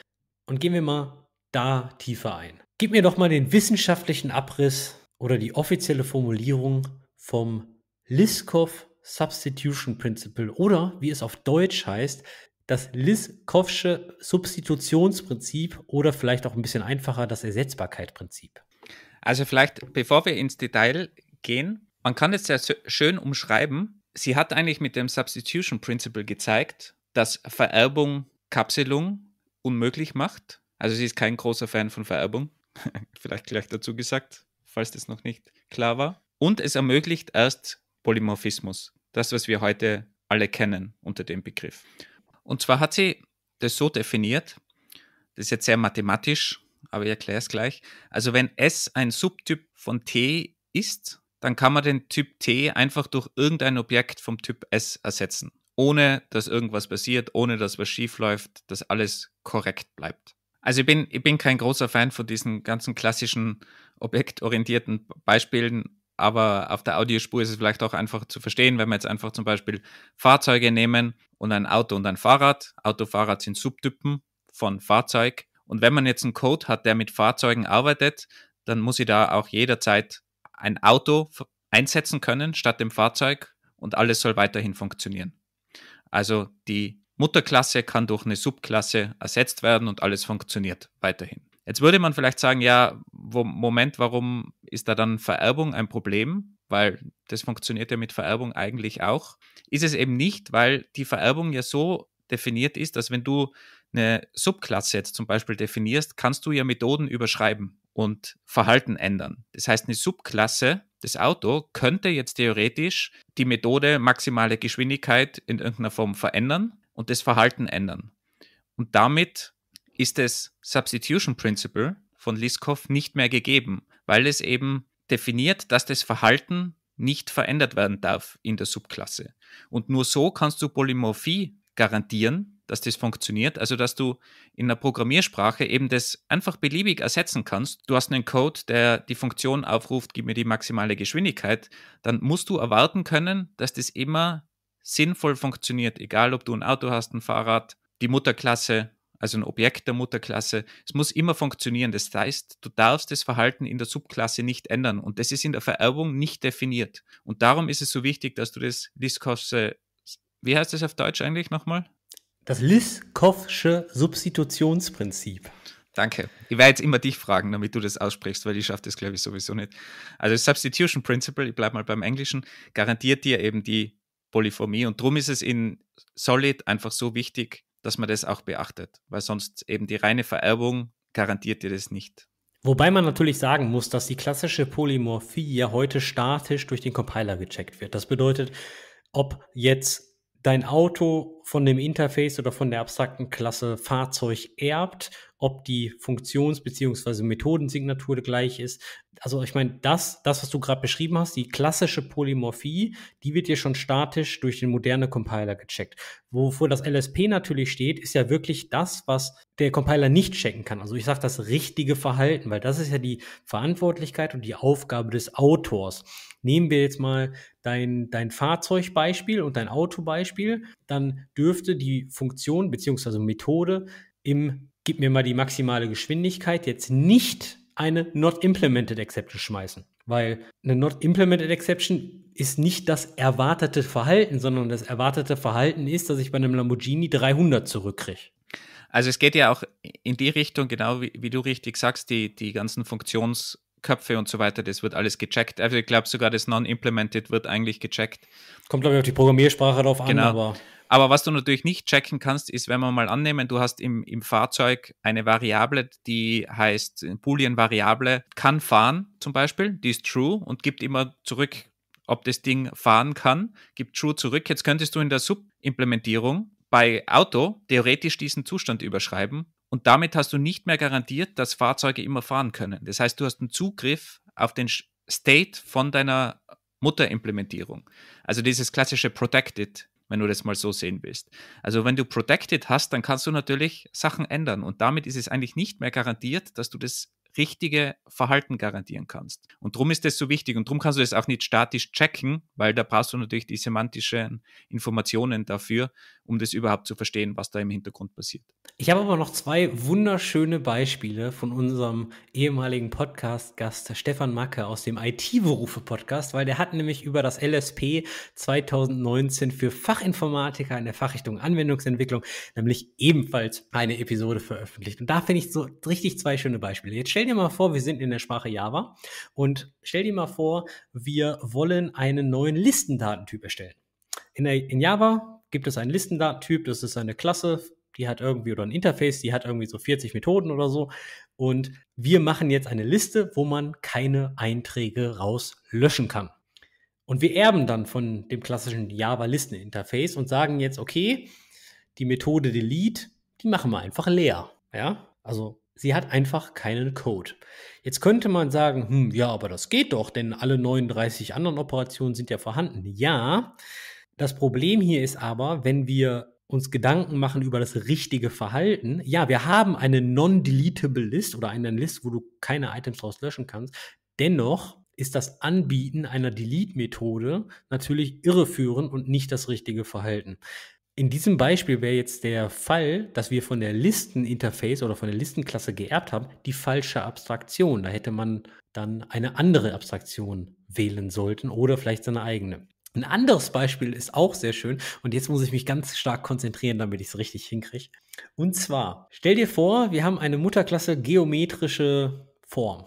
Und gehen wir mal da tiefer ein. Gib mir doch mal den wissenschaftlichen Abriss oder die offizielle Formulierung vom Liskov Substitution Principle oder wie es auf Deutsch heißt, das Liskovsche Substitutionsprinzip oder vielleicht auch ein bisschen einfacher das Ersetzbarkeitsprinzip. Also vielleicht, bevor wir ins Detail gehen, man kann es sehr schön umschreiben. Sie hat eigentlich mit dem Substitution Principle gezeigt, dass Vererbung Kapselung unmöglich macht. Also sie ist kein großer Fan von Vererbung. Vielleicht gleich dazu gesagt, falls das noch nicht klar war. Und es ermöglicht erst Polymorphismus. Das, was wir heute alle kennen unter dem Begriff. Und zwar hat sie das so definiert, das ist jetzt sehr mathematisch, aber ich erkläre es gleich. Also wenn S ein Subtyp von T ist, dann kann man den Typ T einfach durch irgendein Objekt vom Typ S ersetzen, ohne dass irgendwas passiert, ohne dass was schief läuft, dass alles korrekt bleibt. Also ich bin, ich bin kein großer Fan von diesen ganzen klassischen objektorientierten Beispielen, aber auf der Audiospur ist es vielleicht auch einfach zu verstehen, wenn wir jetzt einfach zum Beispiel Fahrzeuge nehmen und ein Auto und ein Fahrrad. Auto, Fahrrad sind Subtypen von Fahrzeug. Und wenn man jetzt einen Code hat, der mit Fahrzeugen arbeitet, dann muss ich da auch jederzeit ein Auto einsetzen können statt dem Fahrzeug und alles soll weiterhin funktionieren. Also die Mutterklasse kann durch eine Subklasse ersetzt werden und alles funktioniert weiterhin. Jetzt würde man vielleicht sagen, ja, wo, Moment, warum ist da dann Vererbung ein Problem? Weil das funktioniert ja mit Vererbung eigentlich auch. Ist es eben nicht, weil die Vererbung ja so definiert ist, dass wenn du eine Subklasse jetzt zum Beispiel definierst, kannst du ja Methoden überschreiben und Verhalten ändern. Das heißt, eine Subklasse, des Auto, könnte jetzt theoretisch die Methode maximale Geschwindigkeit in irgendeiner Form verändern und das Verhalten ändern. Und damit ist das Substitution Principle von Liskov nicht mehr gegeben, weil es eben definiert, dass das Verhalten nicht verändert werden darf in der Subklasse. Und nur so kannst du Polymorphie garantieren, dass das funktioniert. Also, dass du in einer Programmiersprache eben das einfach beliebig ersetzen kannst. Du hast einen Code, der die Funktion aufruft, gib mir die maximale Geschwindigkeit. Dann musst du erwarten können, dass das immer sinnvoll funktioniert. Egal, ob du ein Auto hast, ein Fahrrad, die Mutterklasse, also ein Objekt der Mutterklasse. Es muss immer funktionieren. Das heißt, du darfst das Verhalten in der Subklasse nicht ändern. Und das ist in der Vererbung nicht definiert. Und darum ist es so wichtig, dass du das Diskurse, wie heißt das auf Deutsch eigentlich nochmal? Das Liskowsche Substitutionsprinzip. Danke. Ich werde jetzt immer dich fragen, damit du das aussprichst, weil ich schaffe das, glaube ich, sowieso nicht. Also das Substitution Principle, ich bleibe mal beim Englischen, garantiert dir eben die Polyphomie. Und darum ist es in Solid einfach so wichtig, dass man das auch beachtet, weil sonst eben die reine Vererbung garantiert dir das nicht. Wobei man natürlich sagen muss, dass die klassische Polymorphie ja heute statisch durch den Compiler gecheckt wird. Das bedeutet, ob jetzt dein Auto von dem Interface oder von der abstrakten Klasse Fahrzeug erbt, ob die Funktions- bzw. Methodensignatur gleich ist. Also ich meine, das, das, was du gerade beschrieben hast, die klassische Polymorphie, die wird dir schon statisch durch den modernen Compiler gecheckt. Wovor das LSP natürlich steht, ist ja wirklich das, was der Compiler nicht checken kann. Also ich sage das richtige Verhalten, weil das ist ja die Verantwortlichkeit und die Aufgabe des Autors. Nehmen wir jetzt mal dein, dein Fahrzeugbeispiel und dein Autobeispiel, dann dürfte die Funktion bzw. Methode im Gib mir mal die maximale Geschwindigkeit jetzt nicht eine Not Implemented Exception schmeißen. Weil eine Not Implemented Exception ist nicht das erwartete Verhalten, sondern das erwartete Verhalten ist, dass ich bei einem Lamborghini 300 zurückkriege. Also es geht ja auch in die Richtung, genau wie, wie du richtig sagst, die, die ganzen Funktions- Köpfe und so weiter, das wird alles gecheckt. Also ich glaube sogar das Non-Implemented wird eigentlich gecheckt. Kommt, glaube ich, auf die Programmiersprache drauf an, genau. aber. Aber was du natürlich nicht checken kannst, ist, wenn wir mal annehmen, du hast im, im Fahrzeug eine Variable, die heißt äh, Boolean-Variable, kann fahren zum Beispiel, die ist true und gibt immer zurück, ob das Ding fahren kann, gibt true zurück. Jetzt könntest du in der Sub-Implementierung bei Auto theoretisch diesen Zustand überschreiben und damit hast du nicht mehr garantiert, dass Fahrzeuge immer fahren können. Das heißt, du hast einen Zugriff auf den State von deiner Mutterimplementierung. Also dieses klassische Protected, wenn du das mal so sehen willst. Also wenn du Protected hast, dann kannst du natürlich Sachen ändern. Und damit ist es eigentlich nicht mehr garantiert, dass du das richtige Verhalten garantieren kannst. Und darum ist das so wichtig und darum kannst du das auch nicht statisch checken, weil da brauchst du natürlich die semantischen Informationen dafür, um das überhaupt zu verstehen, was da im Hintergrund passiert. Ich habe aber noch zwei wunderschöne Beispiele von unserem ehemaligen Podcast-Gast Stefan Macke aus dem IT-Berufe-Podcast, weil der hat nämlich über das LSP 2019 für Fachinformatiker in der Fachrichtung Anwendungsentwicklung nämlich ebenfalls eine Episode veröffentlicht. Und da finde ich so richtig zwei schöne Beispiele. Jetzt stell stell dir mal vor, wir sind in der Sprache Java und stell dir mal vor, wir wollen einen neuen Listendatentyp erstellen. In, der, in Java gibt es einen Listendatentyp, das ist eine Klasse, die hat irgendwie oder ein Interface, die hat irgendwie so 40 Methoden oder so. Und wir machen jetzt eine Liste, wo man keine Einträge rauslöschen kann. Und wir erben dann von dem klassischen Java-Listen-Interface und sagen jetzt, okay, die Methode delete, die machen wir einfach leer. Ja, also Sie hat einfach keinen Code. Jetzt könnte man sagen, hm, ja, aber das geht doch, denn alle 39 anderen Operationen sind ja vorhanden. Ja, das Problem hier ist aber, wenn wir uns Gedanken machen über das richtige Verhalten. Ja, wir haben eine non-deletable List oder eine List, wo du keine Items draus löschen kannst. Dennoch ist das Anbieten einer Delete-Methode natürlich irreführend und nicht das richtige Verhalten. In diesem Beispiel wäre jetzt der Fall, dass wir von der Listeninterface oder von der Listenklasse geerbt haben, die falsche Abstraktion. Da hätte man dann eine andere Abstraktion wählen sollten oder vielleicht seine eigene. Ein anderes Beispiel ist auch sehr schön und jetzt muss ich mich ganz stark konzentrieren, damit ich es richtig hinkriege. Und zwar, stell dir vor, wir haben eine Mutterklasse geometrische Form.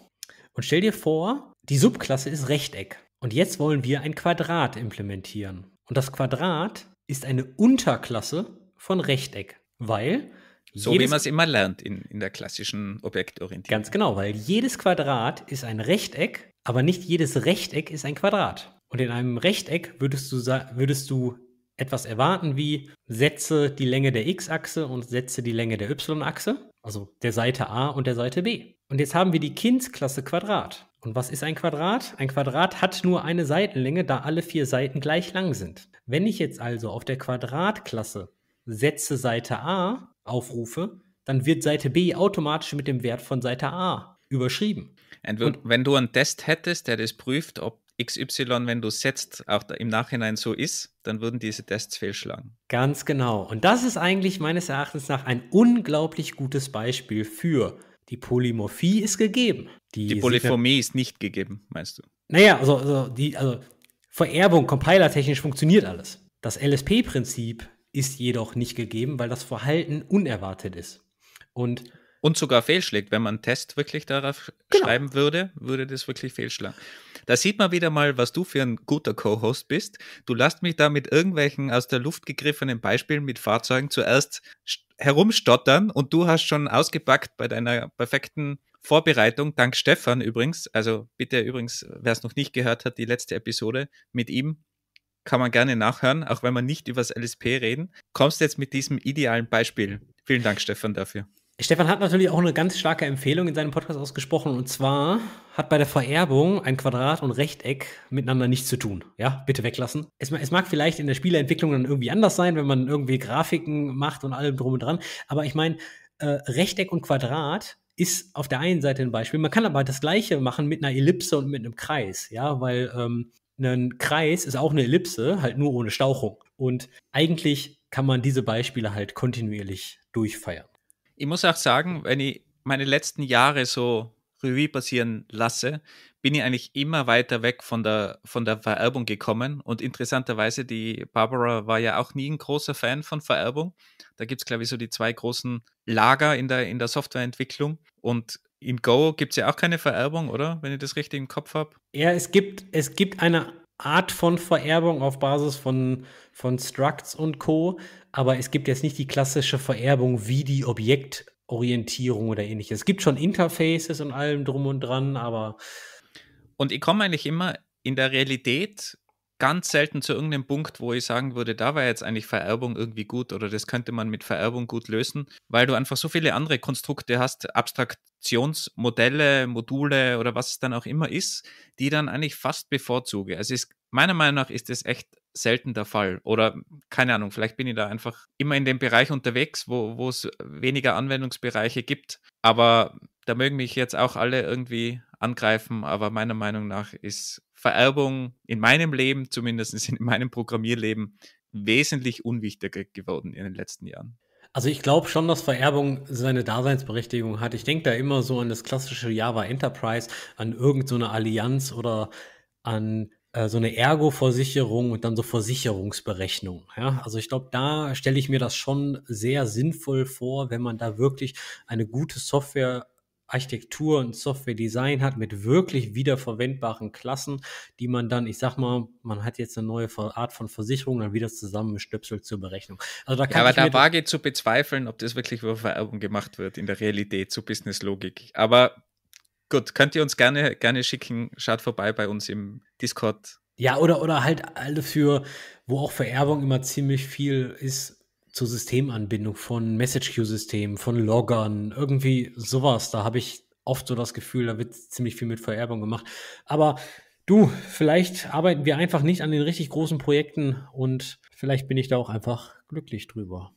Und stell dir vor, die Subklasse ist Rechteck. Und jetzt wollen wir ein Quadrat implementieren. Und das Quadrat ist eine Unterklasse von Rechteck, weil. So jedes, wie man es immer lernt in, in der klassischen Objektorientierung. Ganz genau, weil jedes Quadrat ist ein Rechteck, aber nicht jedes Rechteck ist ein Quadrat. Und in einem Rechteck würdest du, würdest du etwas erwarten wie setze die Länge der x-Achse und setze die Länge der y-Achse, also der Seite a und der Seite b. Und jetzt haben wir die kinds Quadrat. Und was ist ein Quadrat? Ein Quadrat hat nur eine Seitenlänge, da alle vier Seiten gleich lang sind. Wenn ich jetzt also auf der Quadratklasse Sätze Seite A aufrufe, dann wird Seite B automatisch mit dem Wert von Seite A überschrieben. Und, wenn du einen Test hättest, der das prüft, ob XY, wenn du setzt, auch im Nachhinein so ist, dann würden diese Tests fehlschlagen. Ganz genau. Und das ist eigentlich meines Erachtens nach ein unglaublich gutes Beispiel für die Polymorphie ist gegeben. Die, die Polyphomie ist nicht gegeben, meinst du? Naja, also, also, die, also Vererbung, compilertechnisch funktioniert alles. Das LSP-Prinzip ist jedoch nicht gegeben, weil das Verhalten unerwartet ist. Und, und sogar fehlschlägt. Wenn man einen Test wirklich darauf genau. schreiben würde, würde das wirklich fehlschlagen. Da sieht man wieder mal, was du für ein guter Co-Host bist. Du lässt mich da mit irgendwelchen aus der Luft gegriffenen Beispielen mit Fahrzeugen zuerst herumstottern und du hast schon ausgepackt bei deiner perfekten Vorbereitung, dank Stefan übrigens. Also bitte übrigens, wer es noch nicht gehört hat, die letzte Episode mit ihm kann man gerne nachhören, auch wenn wir nicht über das LSP reden. Kommst jetzt mit diesem idealen Beispiel. Vielen Dank, Stefan, dafür. Stefan hat natürlich auch eine ganz starke Empfehlung in seinem Podcast ausgesprochen und zwar hat bei der Vererbung ein Quadrat und Rechteck miteinander nichts zu tun. Ja, bitte weglassen. Es, es, mag vielleicht in der Spieleentwicklung dann irgendwie anders sein, wenn man irgendwie Grafiken macht und allem drum und dran, aber ich meine, äh, Rechteck und Quadrat ist auf der einen Seite ein Beispiel. Man kann aber das Gleiche machen mit einer Ellipse und mit einem Kreis, ja, weil ähm, ein Kreis ist auch eine Ellipse, halt nur ohne Stauchung. Und eigentlich kann man diese Beispiele halt kontinuierlich durchfeiern ich muss auch sagen, wenn ich meine letzten Jahre so Revue passieren lasse, bin ich eigentlich immer weiter weg von der, von der Vererbung gekommen. Und interessanterweise, die Barbara war ja auch nie ein großer Fan von Vererbung. Da gibt es, glaube ich, so die zwei großen Lager in der, in der Softwareentwicklung. Und in Go gibt es ja auch keine Vererbung, oder? Wenn ich das richtig im Kopf habe. Ja, es gibt, es gibt eine Art von Vererbung auf Basis von, von Structs und Co. Aber es gibt jetzt nicht die klassische Vererbung wie die Objektorientierung oder ähnliches. Es gibt schon Interfaces und allem drum und dran, aber. Und ich komme eigentlich immer in der Realität ganz selten zu irgendeinem Punkt, wo ich sagen würde, da war jetzt eigentlich Vererbung irgendwie gut oder das könnte man mit Vererbung gut lösen, weil du einfach so viele andere Konstrukte hast, abstrakt Produktionsmodelle, Module oder was es dann auch immer ist, die dann eigentlich fast bevorzuge. Also ist, meiner Meinung nach ist das echt selten der Fall. Oder keine Ahnung, vielleicht bin ich da einfach immer in dem Bereich unterwegs, wo es weniger Anwendungsbereiche gibt. Aber da mögen mich jetzt auch alle irgendwie angreifen, aber meiner Meinung nach ist Vererbung in meinem Leben, zumindest in meinem Programmierleben, wesentlich unwichtiger geworden in den letzten Jahren. Also ich glaube schon, dass Vererbung seine Daseinsberechtigung hat. Ich denke da immer so an das klassische Java Enterprise, an irgendeine so Allianz oder an äh, so eine Ergo-Versicherung und dann so Versicherungsberechnung. Ja? Also ich glaube, da stelle ich mir das schon sehr sinnvoll vor, wenn man da wirklich eine gute Software Architektur und Software Design hat mit wirklich wiederverwendbaren Klassen, die man dann, ich sag mal, man hat jetzt eine neue Art von Versicherung, dann wieder zusammenstöpselt zur Berechnung. Also da kann ja, aber da wage zu bezweifeln, ob das wirklich über Vererbung gemacht wird in der Realität zur Businesslogik. Aber gut, könnt ihr uns gerne, gerne schicken. Schaut vorbei bei uns im Discord. Ja, oder, oder halt alle für, wo auch Vererbung immer ziemlich viel ist, zur Systemanbindung von Message Queue Systemen, von Loggern, irgendwie sowas. Da habe ich oft so das Gefühl, da wird ziemlich viel mit Vererbung gemacht. Aber du, vielleicht arbeiten wir einfach nicht an den richtig großen Projekten und vielleicht bin ich da auch einfach glücklich drüber.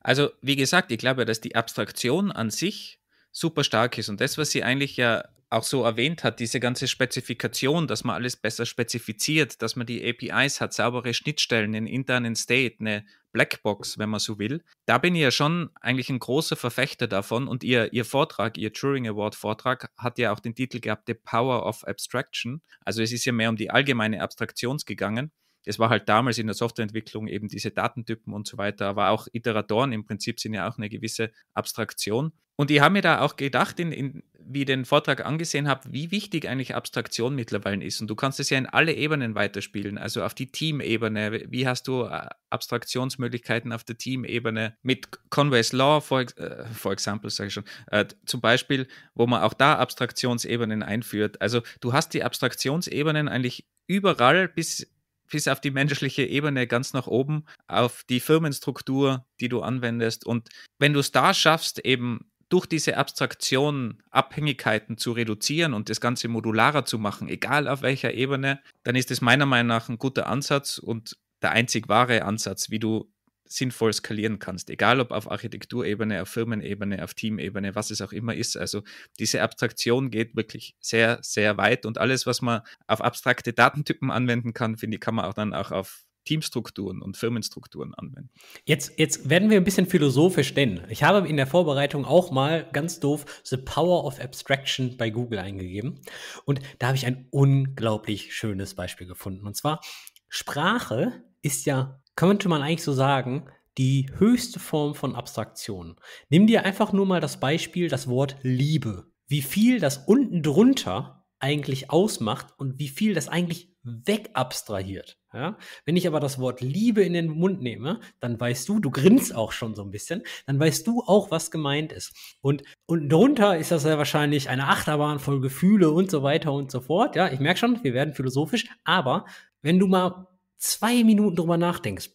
Also, wie gesagt, ich glaube, dass die Abstraktion an sich super stark ist und das, was sie eigentlich ja auch so erwähnt hat, diese ganze Spezifikation, dass man alles besser spezifiziert, dass man die APIs hat, saubere Schnittstellen, einen internen State, eine Blackbox, wenn man so will. Da bin ich ja schon eigentlich ein großer Verfechter davon und ihr, ihr Vortrag, ihr Turing Award Vortrag hat ja auch den Titel gehabt, The Power of Abstraction. Also es ist ja mehr um die allgemeine Abstraktion gegangen es war halt damals in der Softwareentwicklung eben diese Datentypen und so weiter, aber auch Iteratoren im Prinzip sind ja auch eine gewisse Abstraktion. Und ich habe mir da auch gedacht, in, in, wie ich den Vortrag angesehen habe, wie wichtig eigentlich Abstraktion mittlerweile ist. Und du kannst es ja in alle Ebenen weiterspielen, also auf die Teamebene. Wie hast du äh, Abstraktionsmöglichkeiten auf der Teamebene mit Conway's Law, for, äh, for example, sage ich schon, äh, zum Beispiel, wo man auch da Abstraktionsebenen einführt. Also du hast die Abstraktionsebenen eigentlich überall bis bis auf die menschliche Ebene ganz nach oben, auf die Firmenstruktur, die du anwendest. Und wenn du es da schaffst, eben durch diese Abstraktion Abhängigkeiten zu reduzieren und das Ganze modularer zu machen, egal auf welcher Ebene, dann ist es meiner Meinung nach ein guter Ansatz und der einzig wahre Ansatz, wie du sinnvoll skalieren kannst, egal ob auf Architekturebene, auf Firmenebene, auf Teamebene, was es auch immer ist. Also diese Abstraktion geht wirklich sehr, sehr weit und alles, was man auf abstrakte Datentypen anwenden kann, finde ich, kann man auch dann auch auf Teamstrukturen und Firmenstrukturen anwenden. Jetzt, jetzt werden wir ein bisschen philosophisch, denn ich habe in der Vorbereitung auch mal ganz doof The Power of Abstraction bei Google eingegeben und da habe ich ein unglaublich schönes Beispiel gefunden. Und zwar, Sprache ist ja könnte man eigentlich so sagen, die höchste Form von Abstraktion. Nimm dir einfach nur mal das Beispiel, das Wort Liebe. Wie viel das unten drunter eigentlich ausmacht und wie viel das eigentlich wegabstrahiert. Ja? Wenn ich aber das Wort Liebe in den Mund nehme, dann weißt du, du grinst auch schon so ein bisschen, dann weißt du auch, was gemeint ist. Und unten drunter ist das ja wahrscheinlich eine Achterbahn voll Gefühle und so weiter und so fort. Ja, ich merke schon, wir werden philosophisch, aber wenn du mal zwei Minuten drüber nachdenkst,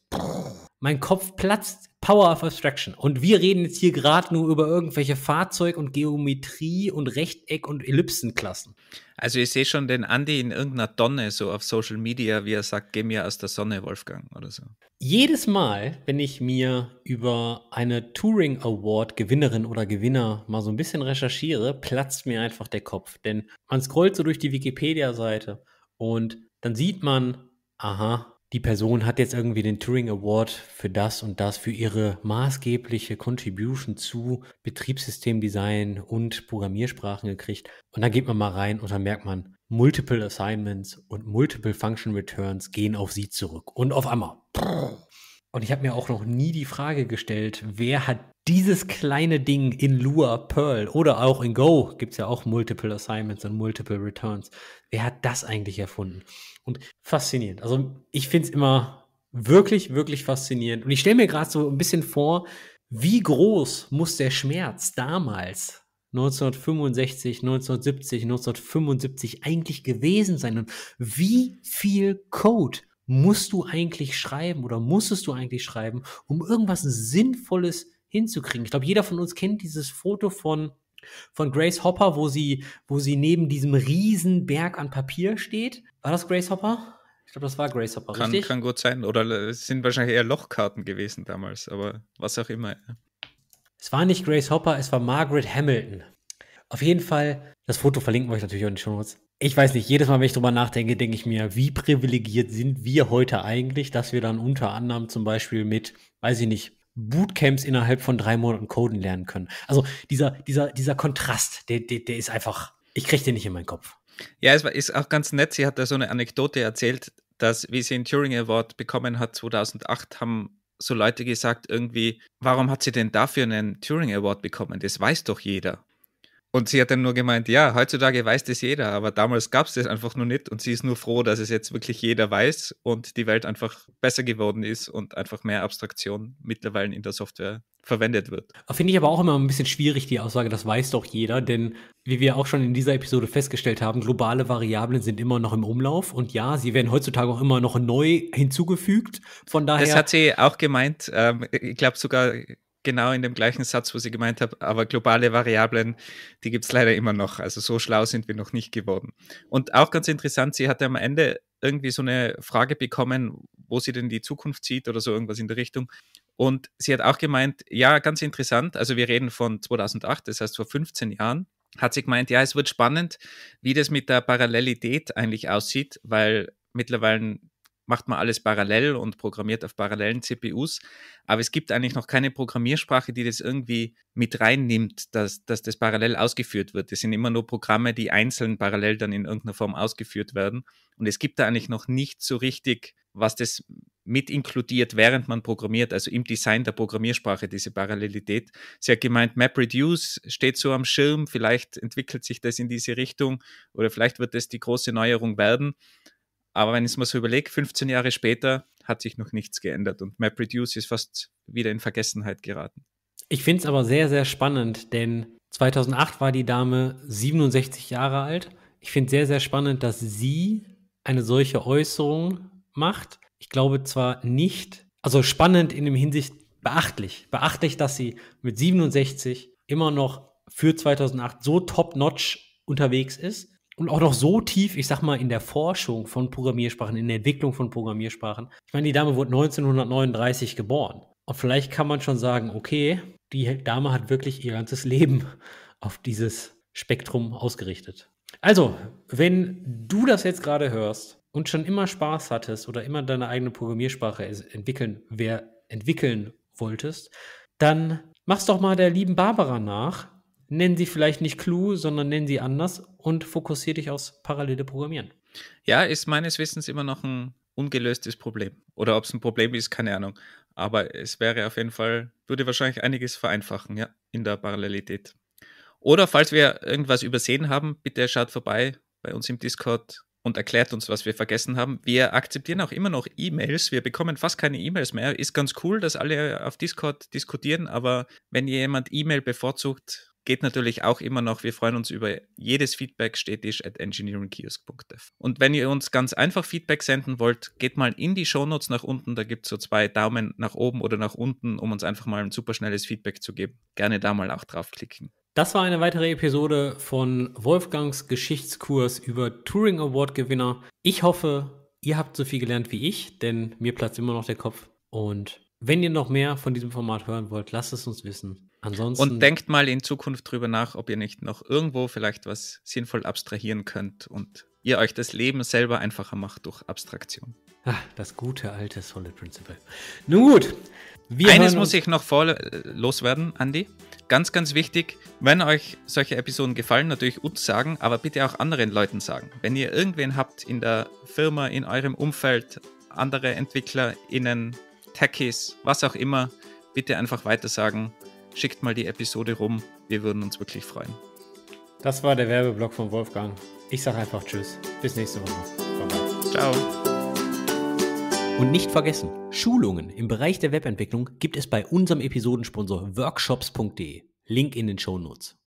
mein Kopf platzt, Power of Abstraction. Und wir reden jetzt hier gerade nur über irgendwelche Fahrzeug- und Geometrie und Rechteck- und Ellipsenklassen. Also ich sehe schon den Andy in irgendeiner Donne, so auf Social Media, wie er sagt, geh mir aus der Sonne, Wolfgang, oder so. Jedes Mal, wenn ich mir über eine Touring Award Gewinnerin oder Gewinner mal so ein bisschen recherchiere, platzt mir einfach der Kopf. Denn man scrollt so durch die Wikipedia-Seite und dann sieht man, aha, die Person hat jetzt irgendwie den Turing Award für das und das, für ihre maßgebliche Contribution zu Betriebssystemdesign und Programmiersprachen gekriegt. Und dann geht man mal rein und dann merkt man, Multiple Assignments und Multiple Function Returns gehen auf sie zurück. Und auf einmal. Und ich habe mir auch noch nie die Frage gestellt, wer hat dieses kleine Ding in Lua, Perl oder auch in Go, gibt es ja auch Multiple Assignments und Multiple Returns, wer hat das eigentlich erfunden? Und faszinierend. Also ich finde es immer wirklich, wirklich faszinierend. Und ich stelle mir gerade so ein bisschen vor, wie groß muss der Schmerz damals 1965, 1970, 1975 eigentlich gewesen sein? Und wie viel Code musst du eigentlich schreiben oder musstest du eigentlich schreiben, um irgendwas Sinnvolles hinzukriegen? Ich glaube, jeder von uns kennt dieses Foto von von Grace Hopper, wo sie, wo sie neben diesem riesen Berg an Papier steht. War das Grace Hopper? Ich glaube, das war Grace Hopper, kann, richtig? Kann gut sein. Oder äh, es sind wahrscheinlich eher Lochkarten gewesen damals, aber was auch immer. Es war nicht Grace Hopper, es war Margaret Hamilton. Auf jeden Fall, das Foto verlinken wir euch natürlich auch in den Show Notes. Ich weiß nicht, jedes Mal, wenn ich drüber nachdenke, denke ich mir, wie privilegiert sind wir heute eigentlich, dass wir dann unter anderem zum Beispiel mit, weiß ich nicht, Bootcamps innerhalb von drei Monaten coden lernen können. Also dieser, dieser, dieser Kontrast, der, der, der ist einfach, ich kriege den nicht in meinen Kopf. Ja, es war, ist auch ganz nett. Sie hat da so eine Anekdote erzählt, dass, wie sie den Turing Award bekommen hat 2008, haben so Leute gesagt irgendwie, warum hat sie denn dafür einen Turing Award bekommen? Das weiß doch jeder. Und sie hat dann nur gemeint, ja, heutzutage weiß das jeder, aber damals gab es das einfach nur nicht und sie ist nur froh, dass es jetzt wirklich jeder weiß und die Welt einfach besser geworden ist und einfach mehr Abstraktion mittlerweile in der Software verwendet wird. Finde ich aber auch immer ein bisschen schwierig, die Aussage, das weiß doch jeder, denn wie wir auch schon in dieser Episode festgestellt haben, globale Variablen sind immer noch im Umlauf und ja, sie werden heutzutage auch immer noch neu hinzugefügt. Von daher. Das hat sie auch gemeint. Ähm, ich glaube sogar, genau in dem gleichen Satz, wo sie gemeint hat, aber globale Variablen, die gibt es leider immer noch. Also so schlau sind wir noch nicht geworden. Und auch ganz interessant, sie hatte am Ende irgendwie so eine Frage bekommen, wo sie denn die Zukunft sieht oder so irgendwas in der Richtung. Und sie hat auch gemeint, ja, ganz interessant, also wir reden von 2008, das heißt vor 15 Jahren, hat sie gemeint, ja, es wird spannend, wie das mit der Parallelität eigentlich aussieht, weil mittlerweile macht man alles parallel und programmiert auf parallelen CPUs. Aber es gibt eigentlich noch keine Programmiersprache, die das irgendwie mit reinnimmt, dass, dass das parallel ausgeführt wird. Es sind immer nur Programme, die einzeln parallel dann in irgendeiner Form ausgeführt werden. Und es gibt da eigentlich noch nicht so richtig, was das mit inkludiert, während man programmiert, also im Design der Programmiersprache, diese Parallelität. Sie hat gemeint, MapReduce steht so am Schirm, vielleicht entwickelt sich das in diese Richtung oder vielleicht wird das die große Neuerung werden. Aber wenn ich es mir so überlege, 15 Jahre später hat sich noch nichts geändert und MapReduce ist fast wieder in Vergessenheit geraten. Ich finde es aber sehr, sehr spannend, denn 2008 war die Dame 67 Jahre alt. Ich finde es sehr, sehr spannend, dass sie eine solche Äußerung macht. Ich glaube zwar nicht, also spannend in dem Hinsicht beachtlich, beachtlich, dass sie mit 67 immer noch für 2008 so top-notch unterwegs ist und auch noch so tief, ich sag mal, in der Forschung von Programmiersprachen, in der Entwicklung von Programmiersprachen. Ich meine, die Dame wurde 1939 geboren. Und vielleicht kann man schon sagen, okay, die Dame hat wirklich ihr ganzes Leben auf dieses Spektrum ausgerichtet. Also, wenn du das jetzt gerade hörst und schon immer Spaß hattest oder immer deine eigene Programmiersprache entwickeln, wer entwickeln wolltest, dann mach's doch mal der lieben Barbara nach nennen sie vielleicht nicht Clue, sondern nennen sie anders und fokussier dich aufs parallele Programmieren. Ja, ist meines Wissens immer noch ein ungelöstes Problem. Oder ob es ein Problem ist, keine Ahnung. Aber es wäre auf jeden Fall, würde wahrscheinlich einiges vereinfachen, ja, in der Parallelität. Oder falls wir irgendwas übersehen haben, bitte schaut vorbei bei uns im Discord und erklärt uns, was wir vergessen haben. Wir akzeptieren auch immer noch E-Mails. Wir bekommen fast keine E-Mails mehr. Ist ganz cool, dass alle auf Discord diskutieren, aber wenn jemand E-Mail bevorzugt, geht natürlich auch immer noch. Wir freuen uns über jedes Feedback stetisch at engineeringkiosk.dev. Und wenn ihr uns ganz einfach Feedback senden wollt, geht mal in die Shownotes nach unten. Da gibt es so zwei Daumen nach oben oder nach unten, um uns einfach mal ein superschnelles Feedback zu geben. Gerne da mal auch draufklicken. Das war eine weitere Episode von Wolfgangs Geschichtskurs über Turing Award Gewinner. Ich hoffe, ihr habt so viel gelernt wie ich, denn mir platzt immer noch der Kopf. Und wenn ihr noch mehr von diesem Format hören wollt, lasst es uns wissen. Ansonsten. Und denkt mal in Zukunft drüber nach, ob ihr nicht noch irgendwo vielleicht was sinnvoll abstrahieren könnt und ihr euch das Leben selber einfacher macht durch Abstraktion. Ach, das gute alte Solid Principle. Nun gut. Eines muss ich noch vor äh, loswerden, Andy. Ganz, ganz wichtig, wenn euch solche Episoden gefallen, natürlich uns sagen, aber bitte auch anderen Leuten sagen. Wenn ihr irgendwen habt in der Firma, in eurem Umfeld, andere EntwicklerInnen, Techies, was auch immer, bitte einfach weitersagen. Schickt mal die Episode rum. Wir würden uns wirklich freuen. Das war der Werbeblock von Wolfgang. Ich sage einfach Tschüss. Bis nächste Woche. Ciao. Und nicht vergessen, Schulungen im Bereich der Webentwicklung gibt es bei unserem Episodensponsor workshops.de. Link in den Show Notes.